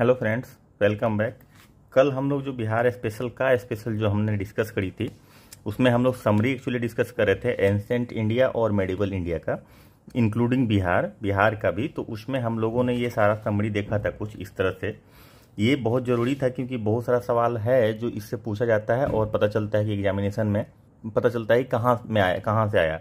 hello friends welcome back कल हम लोग जो बिहार स्पेशल का स्पेशल जो हमने डिस्कस करी थी उसमें हम लोग समरी एक्चुअली डिस्कस कर रहे थे एंसेंट इंडिया और मेडिवल इंडिया का इंक्लूडिंग बिहार बिहार का भी तो उसमें हम लोगों ने ये सारा समरी देखा था कुछ इस तरह से ये बहुत ज़रूरी था क्योंकि बहुत सारा सवाल है जो इससे पूछा जाता है और पता चलता है कि एग्जामिनेशन में पता चलता है कहाँ में आया कहाँ से आया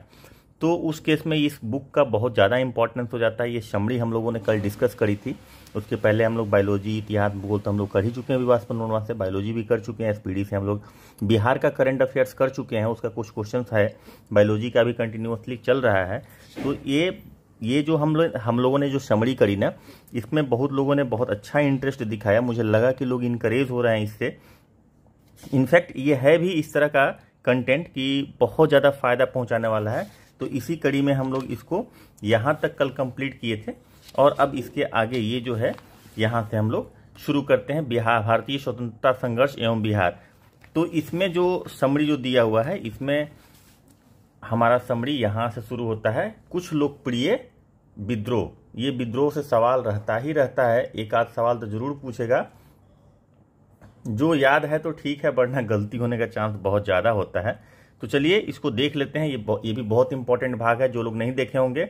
तो उस केस में इस बुक का बहुत ज़्यादा इंपॉर्टेंस हो जाता है ये शमड़ी हम लोगों ने कल डिस्कस करी थी उसके पहले हम लोग बायोलॉजी इतिहास भूगोल तो हम लोग कर ही चुके हैं विवास पन्नोनवा से बायोलॉजी भी कर चुके हैं एस से हम लोग बिहार का करंट अफेयर्स कर चुके हैं उसका कुछ क्वेश्चन है बायोलॉजी का भी कंटिन्यूसली चल रहा है तो ये ये जो हम लोग हम लोगों ने जो समरी करी ना इसमें बहुत लोगों ने बहुत अच्छा इंटरेस्ट दिखाया मुझे लगा कि लोग इनक्रेज हो रहे हैं इससे इनफैक्ट ये है भी इस तरह का कंटेंट कि बहुत ज़्यादा फ़ायदा पहुंचाने वाला है तो इसी कड़ी में हम लोग इसको यहाँ तक कल कंप्लीट किए थे और अब इसके आगे ये जो है यहाँ से हम लोग शुरू करते हैं बिहार भारतीय स्वतंत्रता संघर्ष एवं बिहार तो इसमें जो समरी जो दिया हुआ है इसमें हमारा समरी यहाँ से शुरू होता है कुछ लोकप्रिय विद्रोह ये विद्रोह से सवाल रहता ही रहता है एक आध सवाल तो जरूर पूछेगा जो याद है तो ठीक है वरना गलती होने का चांस बहुत ज़्यादा होता है तो चलिए इसको देख लेते हैं ये ये भी बहुत इंपॉर्टेंट भाग है जो लोग नहीं देखे होंगे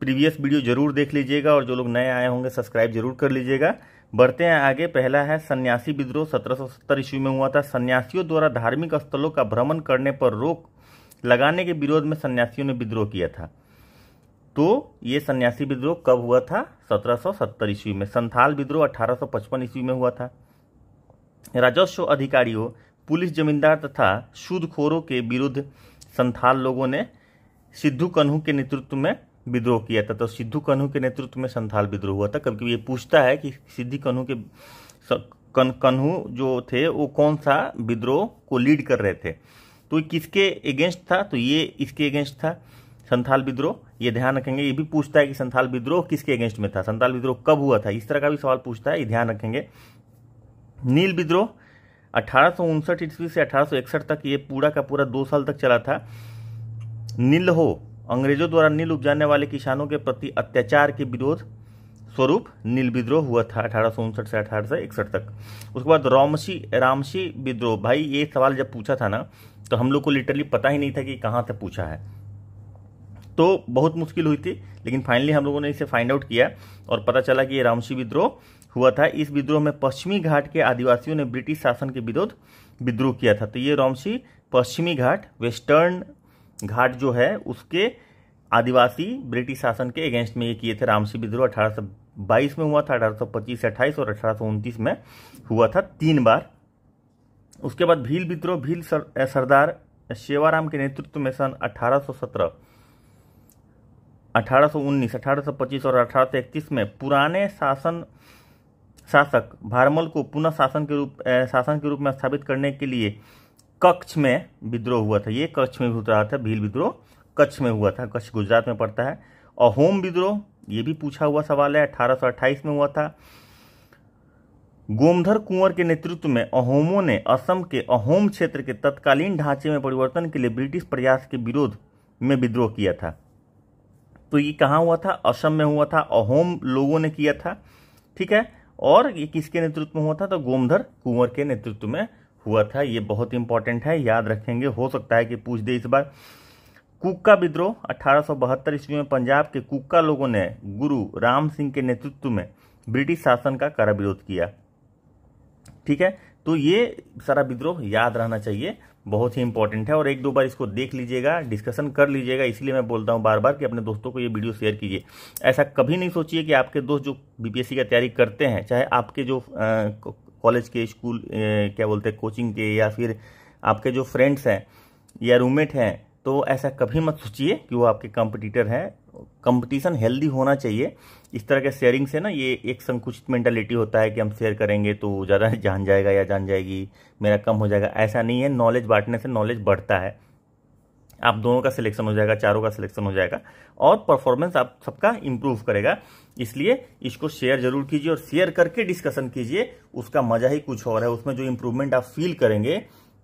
प्रीवियस वीडियो जरूर देख लीजिएगा और जो लोग नए आए होंगे सब्सक्राइब जरूर कर लीजिएगा बढ़ते हैं आगे पहला है सन्यासी विद्रोह सत्रह सौ सत्तर ईस्वी में हुआ था सन्यासियों द्वारा धार्मिक स्थलों का भ्रमण करने पर रोक लगाने के विरोध में सन्यासियों ने विद्रोह किया था तो ये सन्यासी विद्रोह कब हुआ था 1770 ईस्वी में संथाल विद्रोह 1855 ईस्वी में हुआ था राजस्व अधिकारियों पुलिस जमींदार तथा सूदखोरों के विरुद्ध संथाल लोगों ने सिद्धू कन्हू के नेतृत्व में विद्रोह किया था तो सिद्धू कन्हू के नेतृत्व में संथाल विद्रोह हुआ था कभी ये पूछता है कि सिद्धि कन्हू के कन, कन्हू जो थे वो कौन सा विद्रोह को लीड कर रहे थे तो किसके अगेंस्ट था तो ये इसके अगेंस्ट था संथाल विद्रोह ये ध्यान रखेंगे ये भी पूछता है कि संथाल विद्रोह किसके अगेंस्ट में था संथाल विद्रोह कब हुआ था इस तरह का भी सवाल पूछता है ये ध्यान रखेंगे नील विद्रोह अठारह ईस्वी से अठारह तक ये पूरा का पूरा दो साल तक चला था नील हो अंग्रेजों द्वारा नील उपजाने वाले किसानों के प्रति अत्याचार के विरोध स्वरूप नील विद्रोह हुआ था अठारह से अठारह तक उसके बाद रामसी रामसी विद्रोह भाई ये सवाल जब पूछा था ना तो हम लोग को लिटरली पता ही नहीं था कि कहाँ से पूछा है तो बहुत मुश्किल हुई थी लेकिन फाइनली हम लोगों ने इसे फाइंड आउट किया और पता चला कि ये रामसी विद्रोह हुआ था इस विद्रोह में पश्चिमी घाट के आदिवासियों ने ब्रिटिश शासन के विरोध विद्रोह किया था तो ये रोमसी पश्चिमी घाट वेस्टर्न घाट जो है उसके आदिवासी ब्रिटिश शासन के अगेंस्ट में ये किए थे रामसी विद्रोह 1822 में हुआ था 1825 से और 1829 में हुआ था तीन बार उसके बाद भील विद्रोह भील सरदार सेवाराम के नेतृत्व में सन 1817 1819, 1825 और 1831 में पुराने शासन शासक भारमल को पुनः शासन के रूप शासन के रूप में स्थापित करने के लिए कक्ष में विद्रोह हुआ था ये कक्ष में भी उतरा था भील विद्रोह कच्छ में हुआ था कच्छ गुजरात में पड़ता है और होम विद्रोह ये भी पूछा हुआ सवाल है अठारह में हुआ था गोमधर कुंवर के नेतृत्व में अहोमों ने असम के अहोम क्षेत्र के तत्कालीन ढांचे में परिवर्तन के लिए ब्रिटिश प्रयास के विरोध में विद्रोह किया था तो ये कहाँ हुआ था असम में हुआ था अहोम लोगों ने किया था ठीक है और ये किसके नेतृत्व में हुआ था तो गोमधर कुंवर के नेतृत्व में हुआ था ये बहुत इंपॉर्टेंट है याद रखेंगे हो सकता है कि पूछ दे इस बार कुक्का विद्रोह अठारह ईस्वी में पंजाब के कुक्का लोगों ने गुरु राम सिंह के नेतृत्व में ब्रिटिश शासन का कड़ा विरोध किया ठीक है तो ये सारा विद्रोह याद रहना चाहिए बहुत ही इंपॉर्टेंट है और एक दो बार इसको देख लीजिएगा डिस्कशन कर लीजिएगा इसलिए मैं बोलता हूँ बार बार कि अपने दोस्तों को ये वीडियो शेयर कीजिए ऐसा कभी नहीं सोचिए कि आपके दोस्त जो बीपीएससी का तैयारी करते हैं चाहे आपके जो कॉलेज के स्कूल क्या बोलते हैं कोचिंग के या फिर आपके जो फ्रेंड्स हैं या रूममेट हैं तो ऐसा कभी मत सोचिए कि वो आपके कंपटीटर हैं कंपटीशन हेल्दी होना चाहिए इस तरह के शेयरिंग से ना ये एक संकुचित मेंटालिटी होता है कि हम शेयर करेंगे तो ज़्यादा जान जाएगा या जान जाएगी मेरा कम हो जाएगा ऐसा नहीं है नॉलेज बांटने से नॉलेज बढ़ता है आप दोनों का सिलेक्शन हो जाएगा चारों का सिलेक्शन हो जाएगा और परफॉर्मेंस आप सबका इम्प्रूव करेगा इसलिए इसको शेयर जरूर कीजिए और शेयर करके डिस्कशन कीजिए उसका मजा ही कुछ और है उसमें जो इम्प्रूवमेंट आप फील करेंगे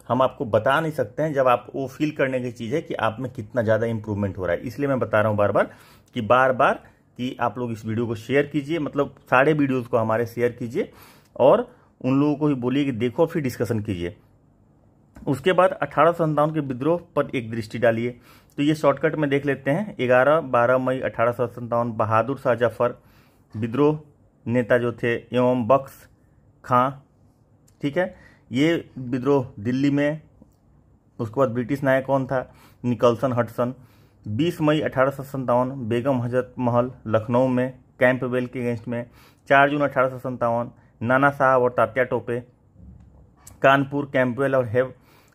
हम आपको बता नहीं सकते हैं जब आप वो फील करने की चीज़ है कि आप में कितना ज़्यादा इम्प्रूवमेंट हो रहा है इसलिए मैं बता रहा हूँ बार बार कि बार बार कि आप लोग इस वीडियो को शेयर कीजिए मतलब सारे वीडियोज़ को हमारे शेयर कीजिए और उन लोगों को भी बोलिए कि देखो फिर डिस्कशन कीजिए उसके बाद अठारह के विद्रोह पर एक दृष्टि डालिए तो ये शॉर्टकट में देख लेते हैं ग्यारह बारह मई अठारह बहादुर शाह जफर विद्रोह नेता जो थे एवं बक्स खां ठीक है ये विद्रोह दिल्ली में उसके बाद ब्रिटिश नायक कौन था निकलसन हटसन 20 मई अठारह बेगम हजरत महल लखनऊ में कैंपवेल के अगेंस्ट में 4 जून अठारह नाना साहब और तात्या टोपे कानपुर कैंपवेल और हेव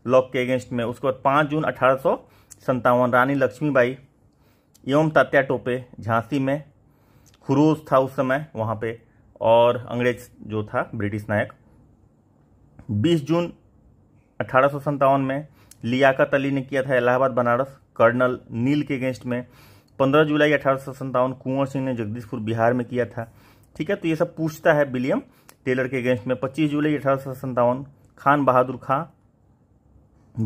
लॉक के अगेंस्ट में उसके बाद पाँच जून अठारह रानी लक्ष्मीबाई एवं तात्या टोपे झांसी में खुरूज था उस समय वहाँ पे और अंग्रेज जो था ब्रिटिश नायक 20 जून अठारह में लियाकत अली ने किया था इलाहाबाद बनारस कर्नल नील के अगेंस्ट में पंद्रह जुलाई अठारह कुंवर सिंह ने जगदीशपुर बिहार में किया था ठीक है तो ये सब पूछता है विलियम टेलर के अगेंस्ट में पच्चीस जुलाई अठारह खान बहादुर खां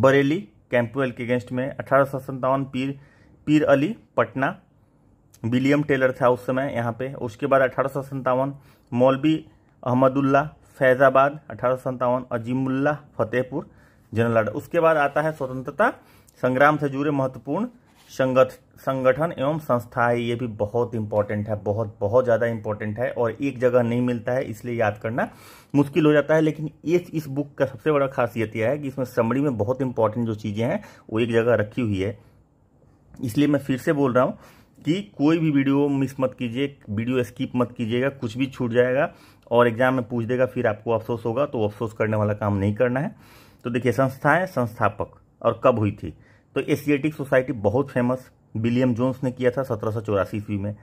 बरेली कैंपुअल के अगेंस्ट में अठारह पीर पीर अली पटना विलियम टेलर था उस समय यहाँ पे उसके बाद अठारह मौलवी अहमदुल्ला फैज़ाबाद अठारह सौ अजीमुल्ला फतेहपुर जनरल उसके बाद आता है स्वतंत्रता संग्राम से जुड़े महत्वपूर्ण संगठन एवं संस्था है ये भी बहुत इंपॉर्टेंट है बहुत बहुत ज़्यादा इंपॉर्टेंट है और एक जगह नहीं मिलता है इसलिए याद करना मुश्किल हो जाता है लेकिन इस इस बुक का सबसे बड़ा खासियत यह है कि इसमें समरी में बहुत इंपॉर्टेंट जो चीज़ें हैं वो एक जगह रखी हुई है इसलिए मैं फिर से बोल रहा हूँ कि कोई भी वीडियो मिस मत कीजिए वीडियो स्किप मत कीजिएगा कुछ भी छूट जाएगा और एग्जाम में पूछ देगा फिर आपको अफसोस होगा तो अफसोस करने वाला काम नहीं करना है तो देखिए संस्थाएं संस्थापक और कब हुई थी तो एशियाटिक सोसाइटी बहुत फेमस विलियम जोन्स ने किया था सत्रह सौ चौरासी ईस्वी में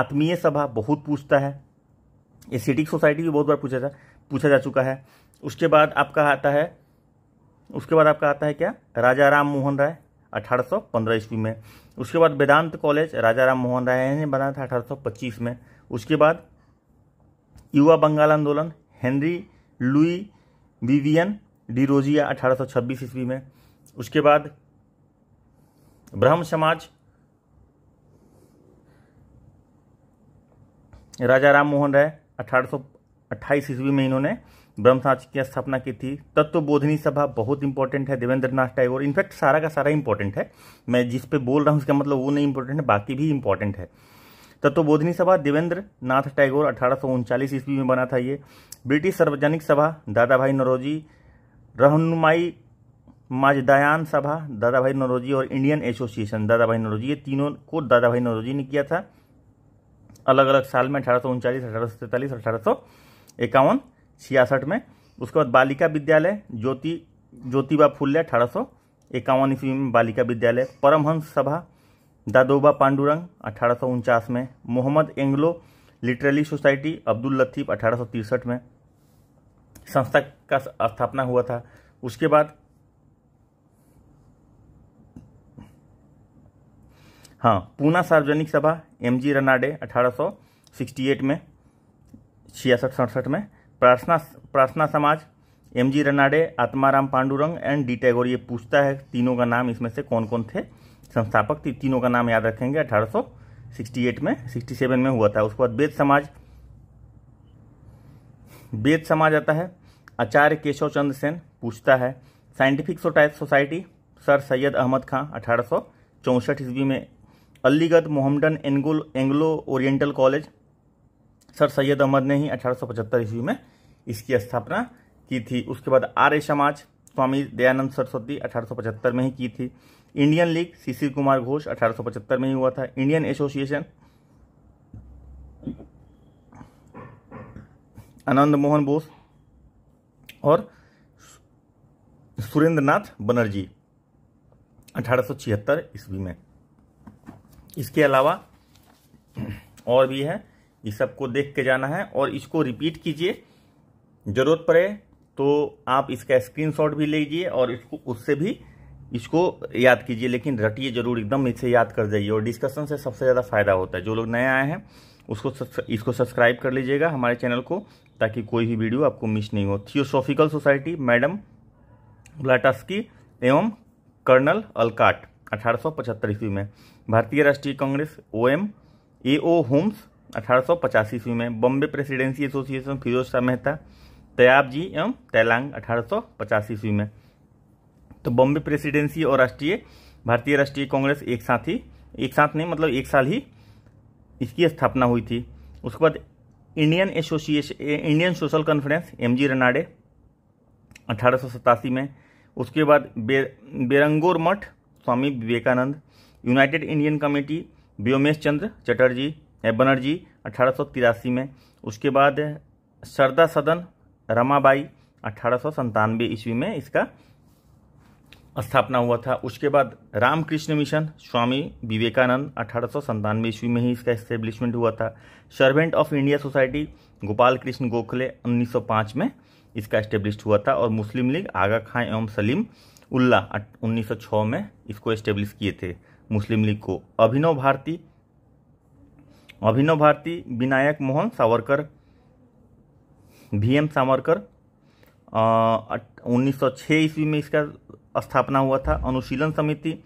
आत्मीय सभा बहुत पूछता है एशियाटिक सोसाइटी भी बहुत बार पूछा जा पूछा जा चुका है उसके बाद आपका आता है उसके बाद आपका आता है क्या राजा राम मोहन राय अठारह सौ पंद्रह ईस्वी में उसके बाद वेदांत कॉलेज राजा राम मोहन राय ने बनाया था अठारह सौ पच्चीस में उसके बाद युवा बंगाल आंदोलन हेनरी लुई विवियन अठारह सौ छब्बीस ईस्वी में उसके बाद ब्रह्म समाज राजा राम मोहन राय अठारह ईस्वी में इन्होंने ब्रह्म समाज की स्थापना की थी तत्व बोधनी सभा बहुत इंपॉर्टेंट है देवेंद्र नाथ टैगोर इनफैक्ट सारा का सारा इंपॉर्टेंट है मैं जिस पे बोल रहा हूँ उसका मतलब वो नहीं इंपॉर्टेंट है बाकी भी इंपॉर्टेंट है तत्व बोधनी सभा देवेंद्र नाथ टैगोर अठारह ईस्वी में बना था ये ब्रिटिश सार्वजनिक सभा दादा भाई नरोजी रहनुमाई मजदयान सभा दादा भाई नौरोजी और इंडियन एसोसिएशन दादा भाई नौरोजी ये तीनों को दादा भाई नौरोजी ने किया था अलग अलग साल में अठारह सौ उनचालीस अठारह सौ तैंतालीस अठारह सौ इक्यावन छियासठ में उसके बाद बालिका विद्यालय ज्योति ज्योतिबा फुल्ले अठारह सौ इक्यावन ईस्वी में बालिका विद्यालय परमहंस सभा दादोबा पांडुरंग अठारह सौ उनचास में Mohammad Anglo literary society Abdul Latif अठारह सौ तिरसठ में संस्था का स्थापना हुआ था उसके बाद हाँ पूना सार्वजनिक सभा एम जी रनाडे अठारह में छियासठ सड़सठ में Prarthana Prarthana Samaj M G Ranade Atmaram Pandurang and D Tagore ये पूछता है तीनों का नाम इसमें से कौन कौन थे संस्थापक ती, तीनों का नाम याद रखेंगे अठारह में 67 में हुआ था उसके बाद वेद समाज वेद समाज आता है आचार्य केशव चंद्र सेन पूछता है scientific society sir Syed Ahmad Khan अठारह ईस्वी में अलीगढ़ मोहम्मडन एंगुल Anglo oriental college sir Syed Ahmad ने ही अठारह सौ ईस्वी में इसकी स्थापना की थी उसके बाद आर्य समाज स्वामी दयानंद सरस्वती अठारह में ही की थी इंडियन लीग शिशिर कुमार घोष अठारह में ही हुआ था इंडियन एसोसिएशन आनंद मोहन बोस और सुरेंद्र नाथ बनर्जी अठारह ईस्वी में इसके अलावा और भी है ये सबको देख के जाना है और इसको रिपीट कीजिए ज़रूरत पड़े तो आप इसका स्क्रीनशॉट भी लीजिए और इसको उससे भी इसको याद कीजिए लेकिन रटिए जरूर एकदम इसे याद कर जाइए और डिस्कशन से सबसे ज़्यादा फ़ायदा होता है जो लोग नए आए हैं उसको इसको सब्सक्राइब कर लीजिएगा हमारे चैनल को ताकि कोई भी वीडियो आपको मिस नहीं हो थियोसॉफिकल सोसाइटी मैडम ब्लाटस्की एवं कर्नल अलकाट अठारह ईस्वी में Bharatiya Rashtriya Congress O M A O होम्स अठारह ईस्वी में Bombay presidency association Firoz Shah Mehta Tyab ji एवं तैलांग अठारह ईस्वी में तो बॉम्बे प्रेसिडेंसी और राष्ट्रीय भारतीय राष्ट्रीय कांग्रेस एक साथ ही एक साथ नहीं मतलब एक साल ही इसकी स्थापना हुई थी उसके बाद Indian association Indian social conference M G Ranade अठारह में उसके बाद बे Baranagar Math Swami Vivekananda united Indian committee Vyomesh Chandra Chatterjee Banerjee अठारह में उसके बाद सरदा सदन रमाबाई अठारह ईस्वी में इसका स्थापना हुआ था उसके बाद रामकृष्ण मिशन स्वामी विवेकानंद अठारह ईस्वी में ही इसका इस्टेब्लिशमेंट हुआ था servant of India society Gopal Krishna Gokhale 1905 में इसका इस्टेब्लिश हुआ था और मुस्लिम लीग आगा खां एवं सलीम उल्ला 1906 में इसको एस्टेब्लिश किए थे मुस्लिम लीग को अभिनव भारती अभिनव भारती विनायक मोहन सावरकर भी एम सावरकर उन्नीस सौ ईस्वी में इसका स्थापना हुआ था अनुशीलन समिति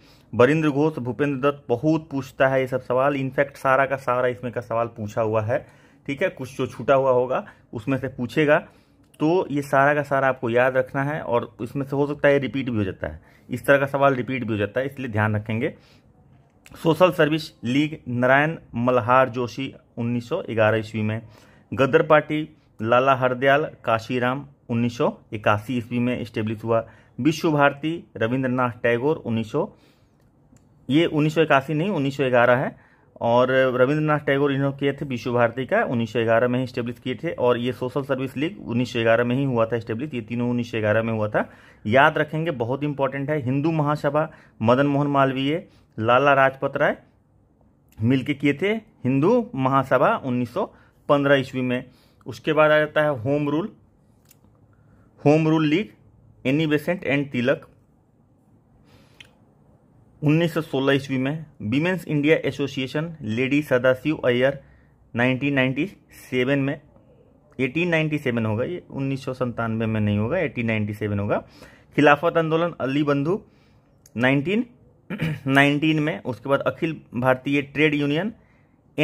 बरिंद्र घोष भूपेंद्र दत्त बहुत पूछता है ये सब सवाल इनफैक्ट सारा का सारा इसमें का सवाल पूछा हुआ है ठीक है कुछ जो छूटा हुआ होगा उसमें से पूछेगा तो ये सारा का सारा आपको याद रखना है और इसमें से हो सकता है रिपीट भी हो जाता है इस तरह का सवाल रिपीट भी हो जाता है इसलिए ध्यान रखेंगे social service league Narayan Malhar Joshi 1911 ईस्वी में गदर पार्टी लाला हरदयाल काशीराम 1981 ईस्वी में स्टेब्लिश हुआ विश्व भारती रविंद्रनाथ टैगोर 1900 ये 1981 नहीं 1911 है और रविंद्रनाथ टैगोर इन्होंने किए थे विश्व भारती का 1911 में ही स्टेब्लिश किए थे और ये सोशल सर्विस लीग 1911 में ही हुआ था स्टेब्लिश ये तीनों 1911 में हुआ था याद रखेंगे बहुत इंपॉर्टेंट है हिंदू महासभा मदन मोहन मालवीय लाला राजपत राय मिलके किए थे हिंदू महासभा 1915 ईस्वी में उसके बाद आ जाता है home rule home rule league Annie Besant and Tilak 1916 ईस्वी में women's India association lady Sadashiv Iyer 1997 में 1897 होगा ये उन्नीस में नहीं होगा 1897 होगा खिलाफत आंदोलन अली बंधु 1919 में उसके बाद Akhil Bharatiya trade union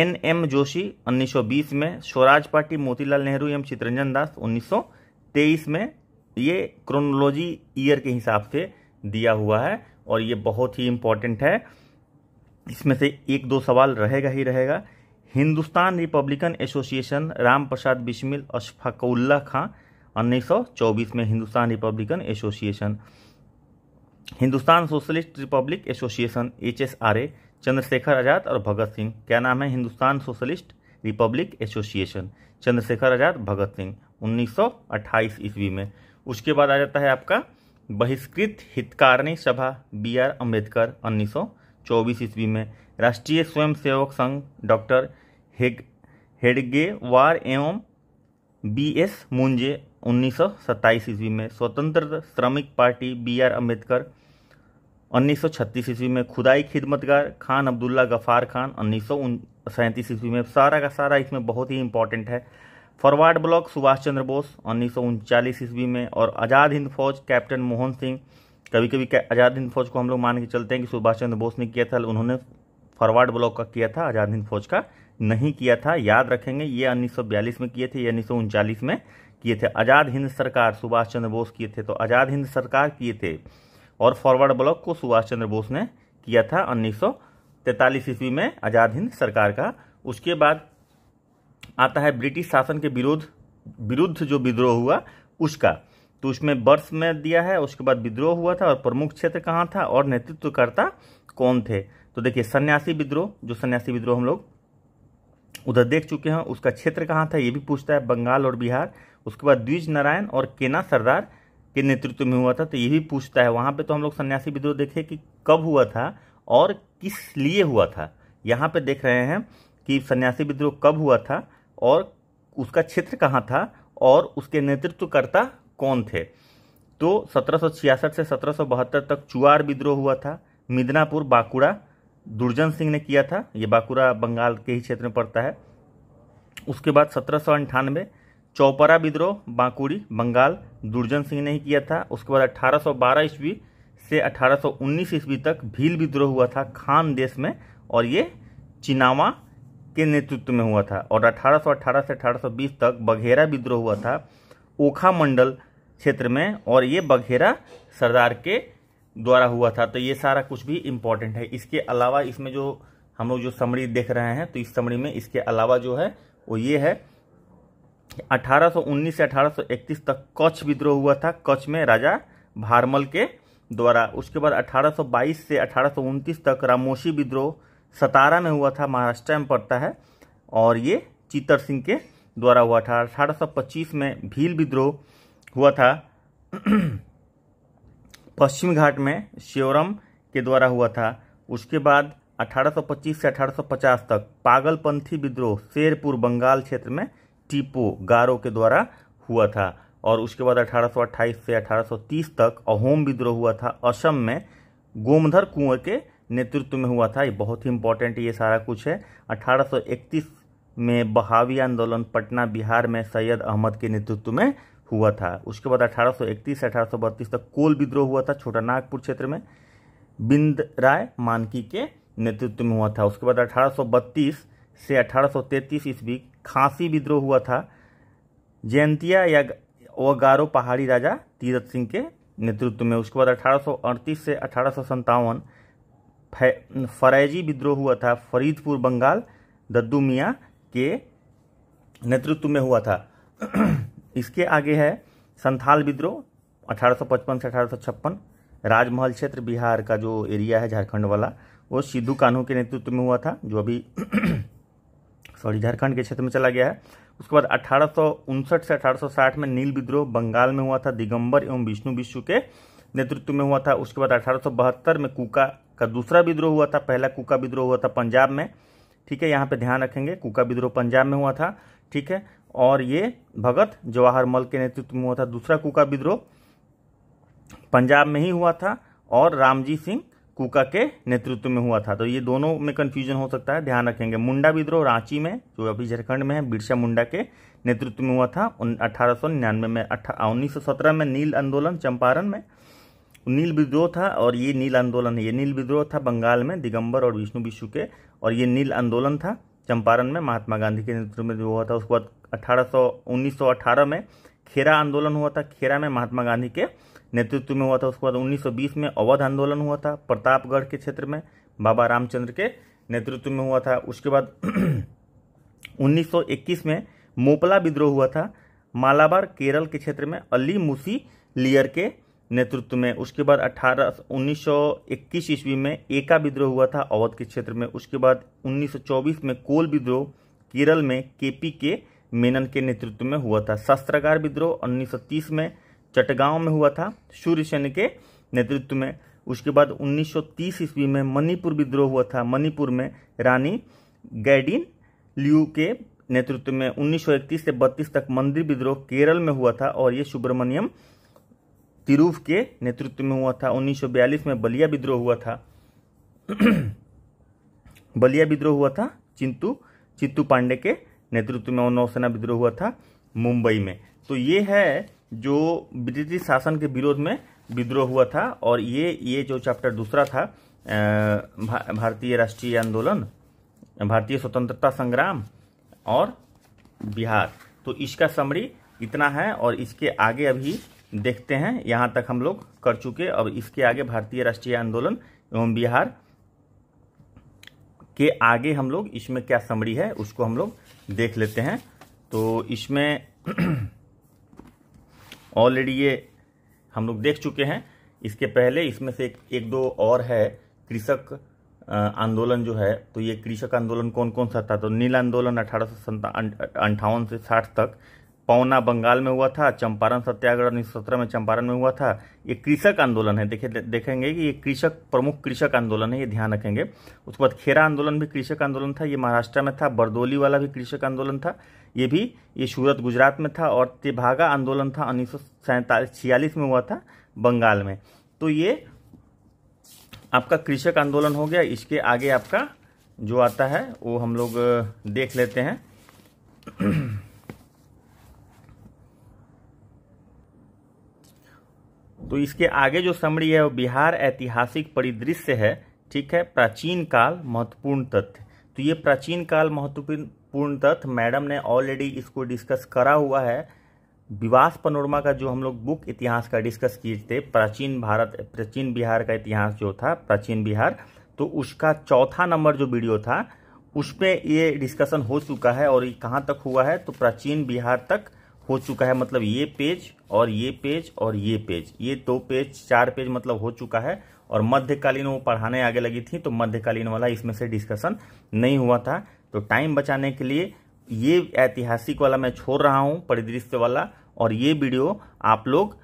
N M Joshi 1920 में स्वराज पार्टी मोतीलाल नेहरू एवं चित्रंजन दास 1923 में ये क्रोनोलॉजी ईयर के हिसाब से दिया हुआ है और ये बहुत ही इम्पॉर्टेंट है इसमें से एक दो सवाल रहेगा ही रहेगा हिंदुस्तान रिपब्लिकन एसोसिएशन राम प्रसाद बिस्मिल अशफाकउल्ला खां उन्नीस में Hindustan republican association Hindustan socialist republic association H S R A Chandrashekhar Azad और भगत सिंह क्या नाम है Hindustan socialist republic association Chandrashekhar Azad Bhagat Singh 1928 ईस्वी में उसके बाद आ जाता है आपका बहिष्कृत हितकारिणी सभा बी आर अम्बेडकर उन्नीस सौ चौबीस ईस्वी में राष्ट्रीय स्वयंसेवक संघ डॉक्टर हेग हेडगेवार एवं बी एस मुंजे उन्नीस सौ सत्ताईस ईस्वी में स्वतंत्र श्रमिक पार्टी बी आर अम्बेडकर छत्तीस ईस्वी में खुदाई खिदमतगार खान अब्दुल्ला गफ़ार खान उन्नीस सौ ईस्वी में सारा का सारा इसमें बहुत ही इंपॉर्टेंट है फॉरवर्ड ब्लॉक सुभाष चंद्र बोस उन्नीस ईस्वी में और आज़ाद हिंद फौज कैप्टन मोहन सिंह कभी कभी आज़ाद हिंद फौज को हम लोग मान के चलते हैं कि सुभाष चंद्र बोस ने किया था उन्होंने फॉरवर्ड ब्लॉक का किया था आज़ाद हिंद फौज का नहीं किया था याद रखेंगे ये बयालीस में किए थे ये उन्नीस में किए थे आज़ाद हिंद सरकार सुभाष चंद्र बोस किए थे तो आज़ाद हिंद सरकार किए थे और फॉरवर्ड ब्लॉक को सुभाष चंद्र बोस ने किया था उन्नीस ईस्वी में आज़ाद हिंद सरकार का उसके बाद आता है ब्रिटिश शासन के विरोध विरुद्ध जो विद्रोह हुआ उसका तो उसमें वर्ष में दिया है उसके बाद विद्रोह हुआ था और प्रमुख क्षेत्र कहाँ था और नेतृत्वकर्ता कौन थे तो देखिए सन्यासी विद्रोह जो सन्यासी विद्रोह हम लोग उधर देख चुके हैं उसका क्षेत्र कहाँ था ये भी पूछता है बंगाल और बिहार उसके बाद द्विज नारायण और केना सरदार के नेतृत्व में हुआ था तो ये भी पूछता है वहाँ पे तो हम लोग सन्यासी विद्रोह देखे कि कब हुआ था और किस लिए हुआ था यहाँ पे देख रहे हैं कि सन्यासी विद्रोह कब हुआ था और उसका क्षेत्र कहाँ था और उसके नेतृत्वकर्ता कौन थे तो सत्रह से सत्रह तक चुआर विद्रोह हुआ था मिदनापुर बांकुड़ा दुर्जन सिंह ने किया था ये बांकुड़ा बंगाल के ही क्षेत्र में पड़ता है उसके बाद सत्रह चौपरा विद्रोह बांकुड़ी बंगाल दुर्जन सिंह ने ही किया था उसके बाद 1812 ईस्वी से 1819 ईस्वी तक भील विद्रोह हुआ था खान देश में और ये चिनावा के नेतृत्व में हुआ था और 1818 से 1820 तक बघेरा विद्रोह हुआ था ओखा मंडल क्षेत्र में और ये बघेरा सरदार के द्वारा हुआ था तो ये सारा कुछ भी इम्पोर्टेंट है इसके अलावा इसमें जो हम लोग जो समरी देख रहे हैं तो इस समरी में इसके अलावा जो है वो ये है 1819 से 1831 तक कच्छ विद्रोह हुआ था कच्छ में राजा भारमल के द्वारा उसके बाद 1822 से अठारह तक रामोशी विद्रोह सतारा में हुआ था महाराष्ट्र में पड़ता है और ये चीतर सिंह के द्वारा हुआ था अठारह सौ पच्चीस में भील विद्रोह हुआ था पश्चिम घाट में श्योरम के द्वारा हुआ था उसके बाद 1825 से 1850 तक पागलपंथी विद्रोह शेरपुर बंगाल क्षेत्र में टीपो गारो के द्वारा हुआ था और उसके बाद 1828 से 1830 तक अहोम विद्रोह हुआ था असम में गोमधर कुंवर के नेतृत्व में हुआ था ये बहुत ही इम्पोर्टेंट ये सारा कुछ है 1831 में बहावी आंदोलन पटना बिहार में सैयद अहमद के नेतृत्व में हुआ था उसके बाद 1831 बत्तीस तक कोल विद्रोह हुआ था छोटा नागपुर क्षेत्र में बिंद राय मानकी के नेतृत्व में हुआ था उसके बाद बत्तीस से 1833 ईस्वी खांसी विद्रोह हुआ था जयंतिया या व गारो पहाड़ी राजा तीरथ सिंह के नेतृत्व में उसके बाद अठारह से अठारह फरैजी विद्रोह हुआ था फरीदपुर बंगाल दद्दू मियाँ के नेतृत्व में हुआ था इसके आगे है संथाल विद्रोह 1855 से अठारह राजमहल क्षेत्र बिहार का जो एरिया है झारखंड वाला वो सिद्धू कान्हू के नेतृत्व में हुआ था जो अभी सॉरी झारखंड के क्षेत्र में चला गया है उसके बाद अठारह से अठारह में नील विद्रोह बंगाल में हुआ था दिगंबर एवं विष्णु विश्व के नेतृत्व में हुआ था उसके बाद अठारह में कुका का दूसरा विद्रोह हुआ था पहला कुका विद्रोह हुआ था पंजाब में ठीक है यहाँ पे ध्यान रखेंगे कुका विद्रोह पंजाब में हुआ था ठीक है और ये भगत जवाहर मल के नेतृत्व में हुआ था दूसरा कुका विद्रोह पंजाब में ही हुआ था और रामजी सिंह कुका के नेतृत्व में हुआ था तो ये दोनों में कन्फ्यूजन हो सकता है ध्यान रखेंगे मुंडा विद्रोह रांची में जो अभी झारखंड में है बिरसा मुंडा के नेतृत्व में हुआ था अठारह में अट्ठा उन्नीस में नील आंदोलन चंपारण में नील विद्रोह था और ये नील आंदोलन है ये नील विद्रोह था बंगाल में दिगंबर और विष्णु विश्व के और ये नील आंदोलन था चंपारण में महात्मा गांधी के नेतृत्व में जो हुआ था उसके बाद अठारह में खेरा आंदोलन हुआ था खेरा में महात्मा गांधी के नेतृत्व में हुआ था उसके बाद 1920 में अवध आंदोलन हुआ था प्रतापगढ़ के क्षेत्र में बाबा रामचंद्र के नेतृत्व में हुआ था उसके बाद 1921 में मोपला विद्रोह हुआ था मालाबार केरल के क्षेत्र में अली मुसी लियर के नेतृत्व में उसके बाद अठारह उन्नीस ईस्वी में एका विद्रोह हुआ था अवध के क्षेत्र में उसके बाद 1924 में कोल विद्रोह केरल में केपी के मेनन के नेतृत्व में हुआ था शस्त्रागार विद्रोह 1930 में चटगांव में हुआ था सूर्य सेन के नेतृत्व में उसके बाद 1930 ईस्वी में मणिपुर विद्रोह हुआ था मणिपुर में रानी गैडिन लियू के नेतृत्व में 1931 से 32 तक मंदिर विद्रोह केरल में हुआ था और ये सुब्रमण्यम तिरूफ के नेतृत्व में हुआ था 1942 में बलिया विद्रोह हुआ था बलिया विद्रोह हुआ था चिंतू चित्तू पांडे के नेतृत्व में और नौसेना विद्रोह हुआ था मुंबई में तो ये है जो ब्रिटिश शासन के विरोध में विद्रोह हुआ था और ये ये जो चैप्टर दूसरा था भा, भारतीय राष्ट्रीय आंदोलन भारतीय स्वतंत्रता संग्राम और बिहार तो इसका समरी इतना है और इसके आगे अभी देखते हैं यहाँ तक हम लोग कर चुके अब इसके आगे भारतीय राष्ट्रीय आंदोलन एवं बिहार के आगे हम लोग इसमें क्या समरी है उसको हम लोग देख लेते हैं तो इसमें ऑलरेडी ये हम लोग देख चुके हैं इसके पहले इसमें से एक, एक दो और है कृषक आंदोलन जो है तो ये कृषक आंदोलन कौन कौन सा था तो नील आंदोलन अठारह सौ अं- अं- से साठ तक पौना बंगाल में हुआ था चंपारण सत्याग्रह उन्नीस में चंपारण में हुआ था ये कृषक आंदोलन है देखे देखेंगे कि ये कृषक प्रमुख कृषक आंदोलन है ये ध्यान रखेंगे उसके बाद खेरा आंदोलन भी कृषक आंदोलन था ये महाराष्ट्र में था बरदोली वाला भी कृषक आंदोलन था ये भी ये सूरत गुजरात में था और तिभागा आंदोलन था उन्नीस सौ में हुआ था बंगाल में तो ये आपका कृषक आंदोलन हो गया इसके आगे आपका जो आता है वो हम लोग देख लेते हैं तो इसके आगे जो समरी है वो बिहार ऐतिहासिक परिदृश्य है ठीक है प्राचीन काल महत्वपूर्ण तथ्य तो ये प्राचीन काल महत्वपूर्ण पूर्ण तथ्य मैडम ने ऑलरेडी इसको डिस्कस करा हुआ है विवास पनोरमा का जो हम लोग बुक इतिहास का डिस्कस किए थे प्राचीन भारत प्राचीन बिहार का इतिहास जो था प्राचीन बिहार तो उसका चौथा नंबर जो वीडियो था उसमें ये डिस्कशन हो चुका है और ये कहाँ तक हुआ है तो प्राचीन बिहार तक हो चुका है मतलब ये पेज और ये पेज और ये पेज ये दो पेज चार पेज मतलब हो चुका है और मध्यकालीन वो पढ़ाने आगे लगी थी तो मध्यकालीन वाला इसमें से डिस्कशन नहीं हुआ था तो टाइम बचाने के लिए ये ऐतिहासिक वाला मैं छोड़ रहा हूँ परिदृश्य वाला और ये वीडियो आप लोग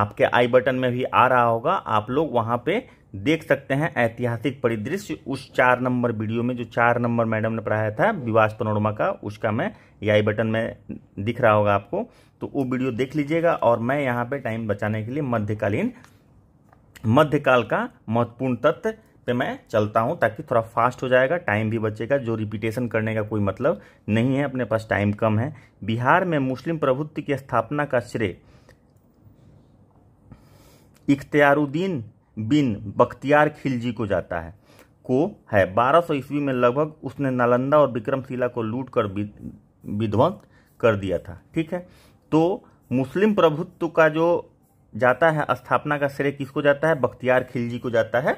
आपके आई बटन में भी आ रहा होगा आप लोग वहाँ पे देख सकते हैं ऐतिहासिक परिदृश्य उस चार नंबर वीडियो में जो चार नंबर मैडम ने पढ़ाया था विवास पनोरमा का उसका मैं याई बटन में दिख रहा होगा आपको तो वो वीडियो देख लीजिएगा और मैं यहाँ पे टाइम बचाने के लिए मध्यकालीन मध्यकाल का महत्वपूर्ण तत्व पे मैं चलता हूँ ताकि थोड़ा फास्ट हो जाएगा टाइम भी बचेगा जो रिपीटेशन करने का कोई मतलब नहीं है अपने पास टाइम कम है बिहार में मुस्लिम प्रभुत्व की स्थापना का श्रेय इख्तियारुद्दीन बिन बख्तियार खिलजी को जाता है को है 1200 ईस्वी में लगभग उसने नालंदा और विक्रमशिला को लूट कर विध्वंस कर दिया था ठीक है तो मुस्लिम प्रभुत्व का जो जाता है स्थापना का श्रेय किसको जाता है बख्तियार खिलजी को जाता है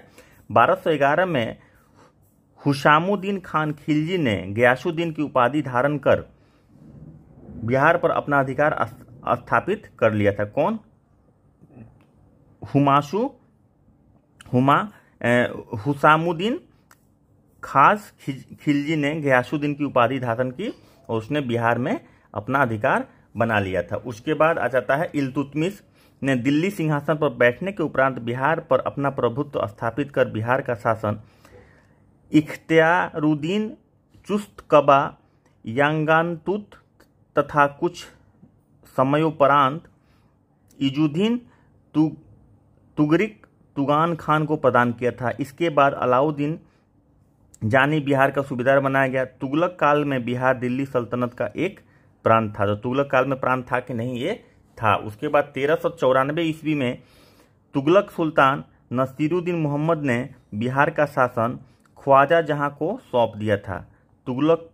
1211 में हुशामुद्दीन खान खिलजी ने ग्यासुद्दीन की उपाधि धारण कर बिहार पर अपना अधिकार स्थापित कर लिया था कौन हुमाशु हुमा हुसामुद्दीन खास खिलजी ने गयासुद्दीन की उपाधि धारण की और उसने बिहार में अपना अधिकार बना लिया था उसके बाद आ जाता है इलतुतमिस ने दिल्ली सिंहासन पर बैठने के उपरांत बिहार पर अपना प्रभुत्व स्थापित कर बिहार का शासन इख्तियारुद्दीन चुस्त कबा यांगानतुत तथा कुछ समयोपरांत इजुद्दीन तुगरिक तुगान खान को प्रदान किया था इसके बाद अलाउद्दीन जानी बिहार का सूबेदार बनाया गया तुगलक काल में बिहार दिल्ली सल्तनत का एक प्रांत था तो तुगलक काल में प्रांत था कि नहीं ये था उसके बाद तेरह सौ चौरानवे ईस्वी में तुगलक सुल्तान नसीरुद्दीन मोहम्मद ने बिहार का शासन ख्वाजा जहां को सौंप दिया था तुगलक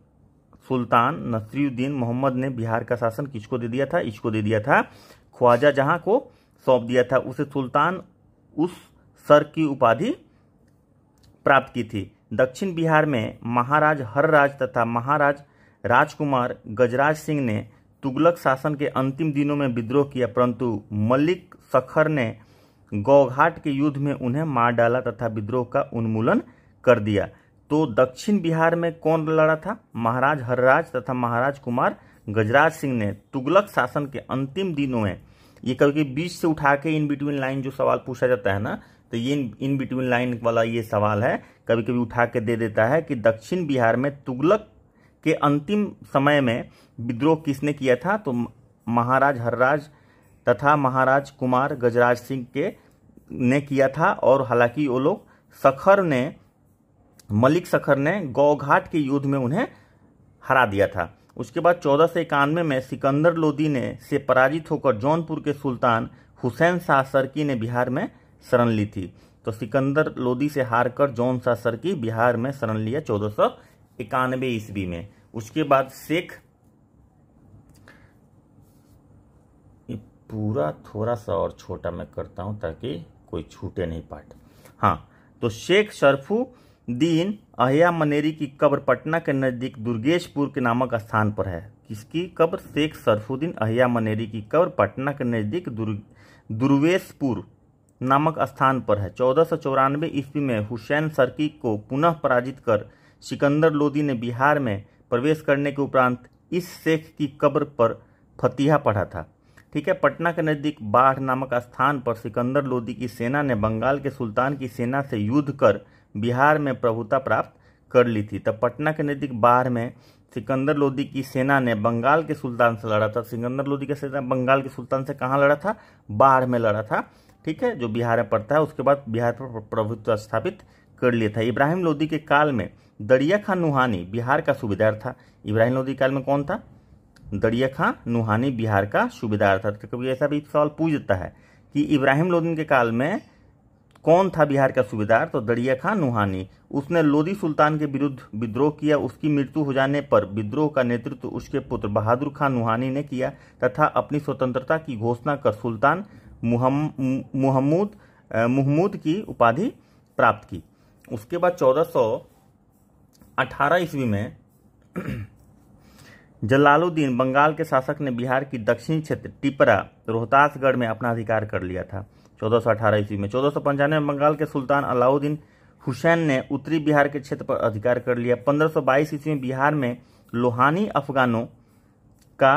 सुल्तान नसरुद्दीन मोहम्मद ने बिहार का शासन किसको दे दिया था इसको दे दिया था ख्वाजा जहां को सौंप दिया था उसे सुल्तान उस सर की उपाधि प्राप्त की थी दक्षिण बिहार में महाराज हरराज तथा महाराज राजकुमार गजराज सिंह ने तुगलक शासन के अंतिम दिनों में विद्रोह किया परंतु मलिक सखर ने गौघाट के युद्ध में उन्हें मार डाला तथा विद्रोह का उन्मूलन कर दिया तो दक्षिण बिहार में कौन लड़ा था महाराज हरराज तथा महाराज कुमार गजराज सिंह ने तुगलक शासन के अंतिम दिनों में ये कभी बीच से उठा के इन बिटवीन लाइन जो सवाल पूछा जाता है ना तो ये इन बिटवीन लाइन वाला ये सवाल है कभी कभी उठा के दे देता है कि दक्षिण बिहार में तुगलक के अंतिम समय में विद्रोह किसने किया था तो महाराज हरराज तथा महाराज कुमार गजराज सिंह के ने किया था और हालांकि वो लोग सखर ने मलिक सखर ने गौघाट के युद्ध में उन्हें हरा दिया था उसके बाद चौदह सौ इक्यानवे में सिकंदर लोदी ने से पराजित होकर जौनपुर के सुल्तान हुसैन शाह सरकी ने बिहार में शरण ली थी तो सिकंदर लोदी से हारकर जौन सर की बिहार में शरण लिया चौदह सौ इक्यानवे ईस्वी में उसके बाद शेख पूरा थोड़ा सा और छोटा मैं करता हूं ताकि कोई छूटे नहीं पाठ हाँ तो शेख शरफू दीन अहिया मनेरी की कब्र पटना के नज़दीक दुर्गेशपुर के नामक स्थान पर है किसकी कब्र शेख शरफुद्दीन अहिया मनेरी की कब्र पटना के नज़दीक दुर्गेशपुर नामक स्थान पर है चौदह सौ चौरानवे ईस्वी में हुसैन सरकी को पुनः पराजित कर सिकंदर लोदी ने बिहार में प्रवेश करने के उपरांत इस शेख की कब्र पर फतिहा पढ़ा था ठीक है पटना के नज़दीक बाढ़ नामक स्थान पर सिकंदर लोदी की सेना ने बंगाल के सुल्तान की सेना से युद्ध कर बिहार में प्रभुता प्राप्त कर ली थी तब पटना के नज़दीक बाढ़ में सिकंदर लोदी की सेना ने बंगाल के सुल्तान से लड़ा था सिकंदर लोदी की सेना बंगाल के सुल्तान से कहाँ लड़ा था बाढ़ में लड़ा था ठीक है जो बिहार में पड़ता है उसके बाद बिहार पर प्रभुत्व स्थापित कर लिया था इब्राहिम लोदी के काल में दरिया खां नुहानी बिहार का सूबेदार था इब्राहिम लोदी काल में कौन था दरिया खां नुहानी बिहार का सूबेदार था तो कभी ऐसा भी सवाल पूछ देता है कि इब्राहिम लोदी के काल में कौन था बिहार का सूबेदार तो दरिया खां नुहानी उसने लोदी सुल्तान के विरुद्ध विद्रोह किया उसकी मृत्यु हो जाने पर विद्रोह का नेतृत्व उसके पुत्र बहादुर खां नुहानी ने किया तथा अपनी स्वतंत्रता की घोषणा कर सुल्तान मुहम्मद मुहमूद की उपाधि प्राप्त की उसके बाद चौदह सौ अठारह ईस्वी में जलालुद्दीन बंगाल के शासक ने बिहार की दक्षिणी क्षेत्र टिपरा रोहतासगढ़ में अपना अधिकार कर लिया था चौदह सौ अठारह ईस्वी में चौदह सौ पंचानवे में बंगाल के सुल्तान अलाउद्दीन हुसैन ने उत्तरी बिहार के क्षेत्र पर अधिकार कर लिया पंद्रह सौ बाईस ईस्वी में बिहार में लोहानी अफगानों का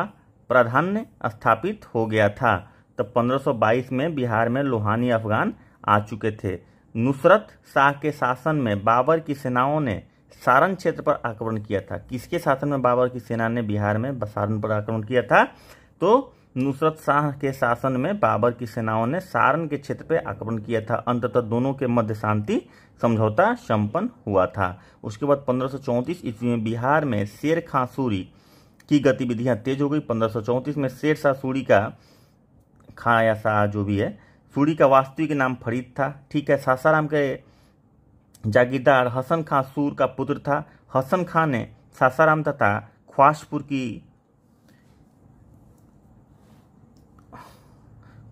प्राधान्य स्थापित हो गया था तब 1522 में बिहार में लोहानी अफगान आ चुके थे नुसरत शाह के शासन में बाबर की सेनाओं ने सारण क्षेत्र पर आक्रमण किया था किसके शासन में बाबर की सेना ने बिहार में सारण पर आक्रमण किया था तो नुसरत शाह के शासन में बाबर की सेनाओं ने सारण के क्षेत्र पर आक्रमण किया था अंततः दोनों के मध्य शांति समझौता संपन्न हुआ था उसके बाद 1534 ईस्वी में बिहार में शेर खां सूरी की गतिविधियां तेज हो गई 1534 में शेर शाह सूरी का खां या शाह जो भी है सूरी का वास्तविक नाम फरीद था ठीक है सासाराम के जागीरदार हसन खां सूर का पुत्र था हसन खां ने सासाराम तथा ख्वासपुर की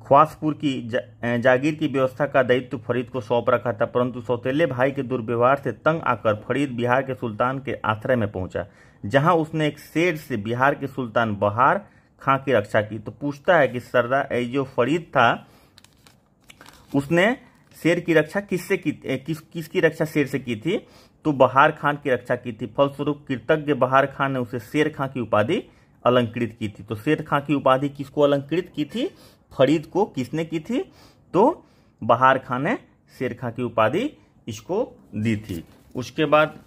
ख्वासपुर की जा, जागीर की व्यवस्था का दायित्व फरीद को सौंप रखा था परंतु सौतेले भाई के दुर्व्यवहार से तंग आकर फरीद बिहार के सुल्तान के आश्रय में पहुंचा जहां उसने एक शेर से बिहार के सुल्तान बहार खां की रक्षा की तो पूछता है कि सरदार जो फरीद था उसने शेर की रक्षा किससे की किस किसकी रक्षा शेर से की थी तो बहार खान की रक्षा की थी फलस्वरूप कृतज्ञ बहार खान ने उसे शेर खां की उपाधि अलंकृत की थी तो शेर खां की उपाधि किसको अलंकृत की थी फरीद को किसने की थी तो बहार खान ने शेर खां की उपाधि इसको दी थी उसके बाद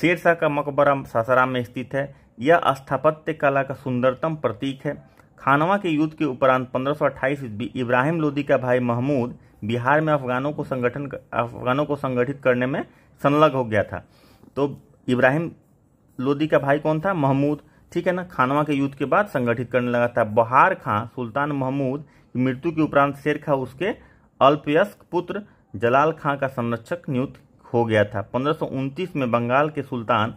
शेरशाह का मकबरा सासाराम में स्थित है यह स्थापत्य कला का सुंदरतम प्रतीक है खानवा के युद्ध के उपरांत 1528 ईस्वी इब्राहिम लोदी का भाई महमूद बिहार में अफगानों को संगठन अफगानों को संगठित करने में संलग्न हो गया था तो इब्राहिम लोदी का भाई कौन था महमूद ठीक है ना खानवा के युद्ध के बाद संगठित करने लगा था बहार खां सुल्तान महमूद की मृत्यु के उपरांत शेर खां उसके अल्पयस्क पुत्र जलाल खां का संरक्षक नियुक्त हो गया था पंद्रह में बंगाल के सुल्तान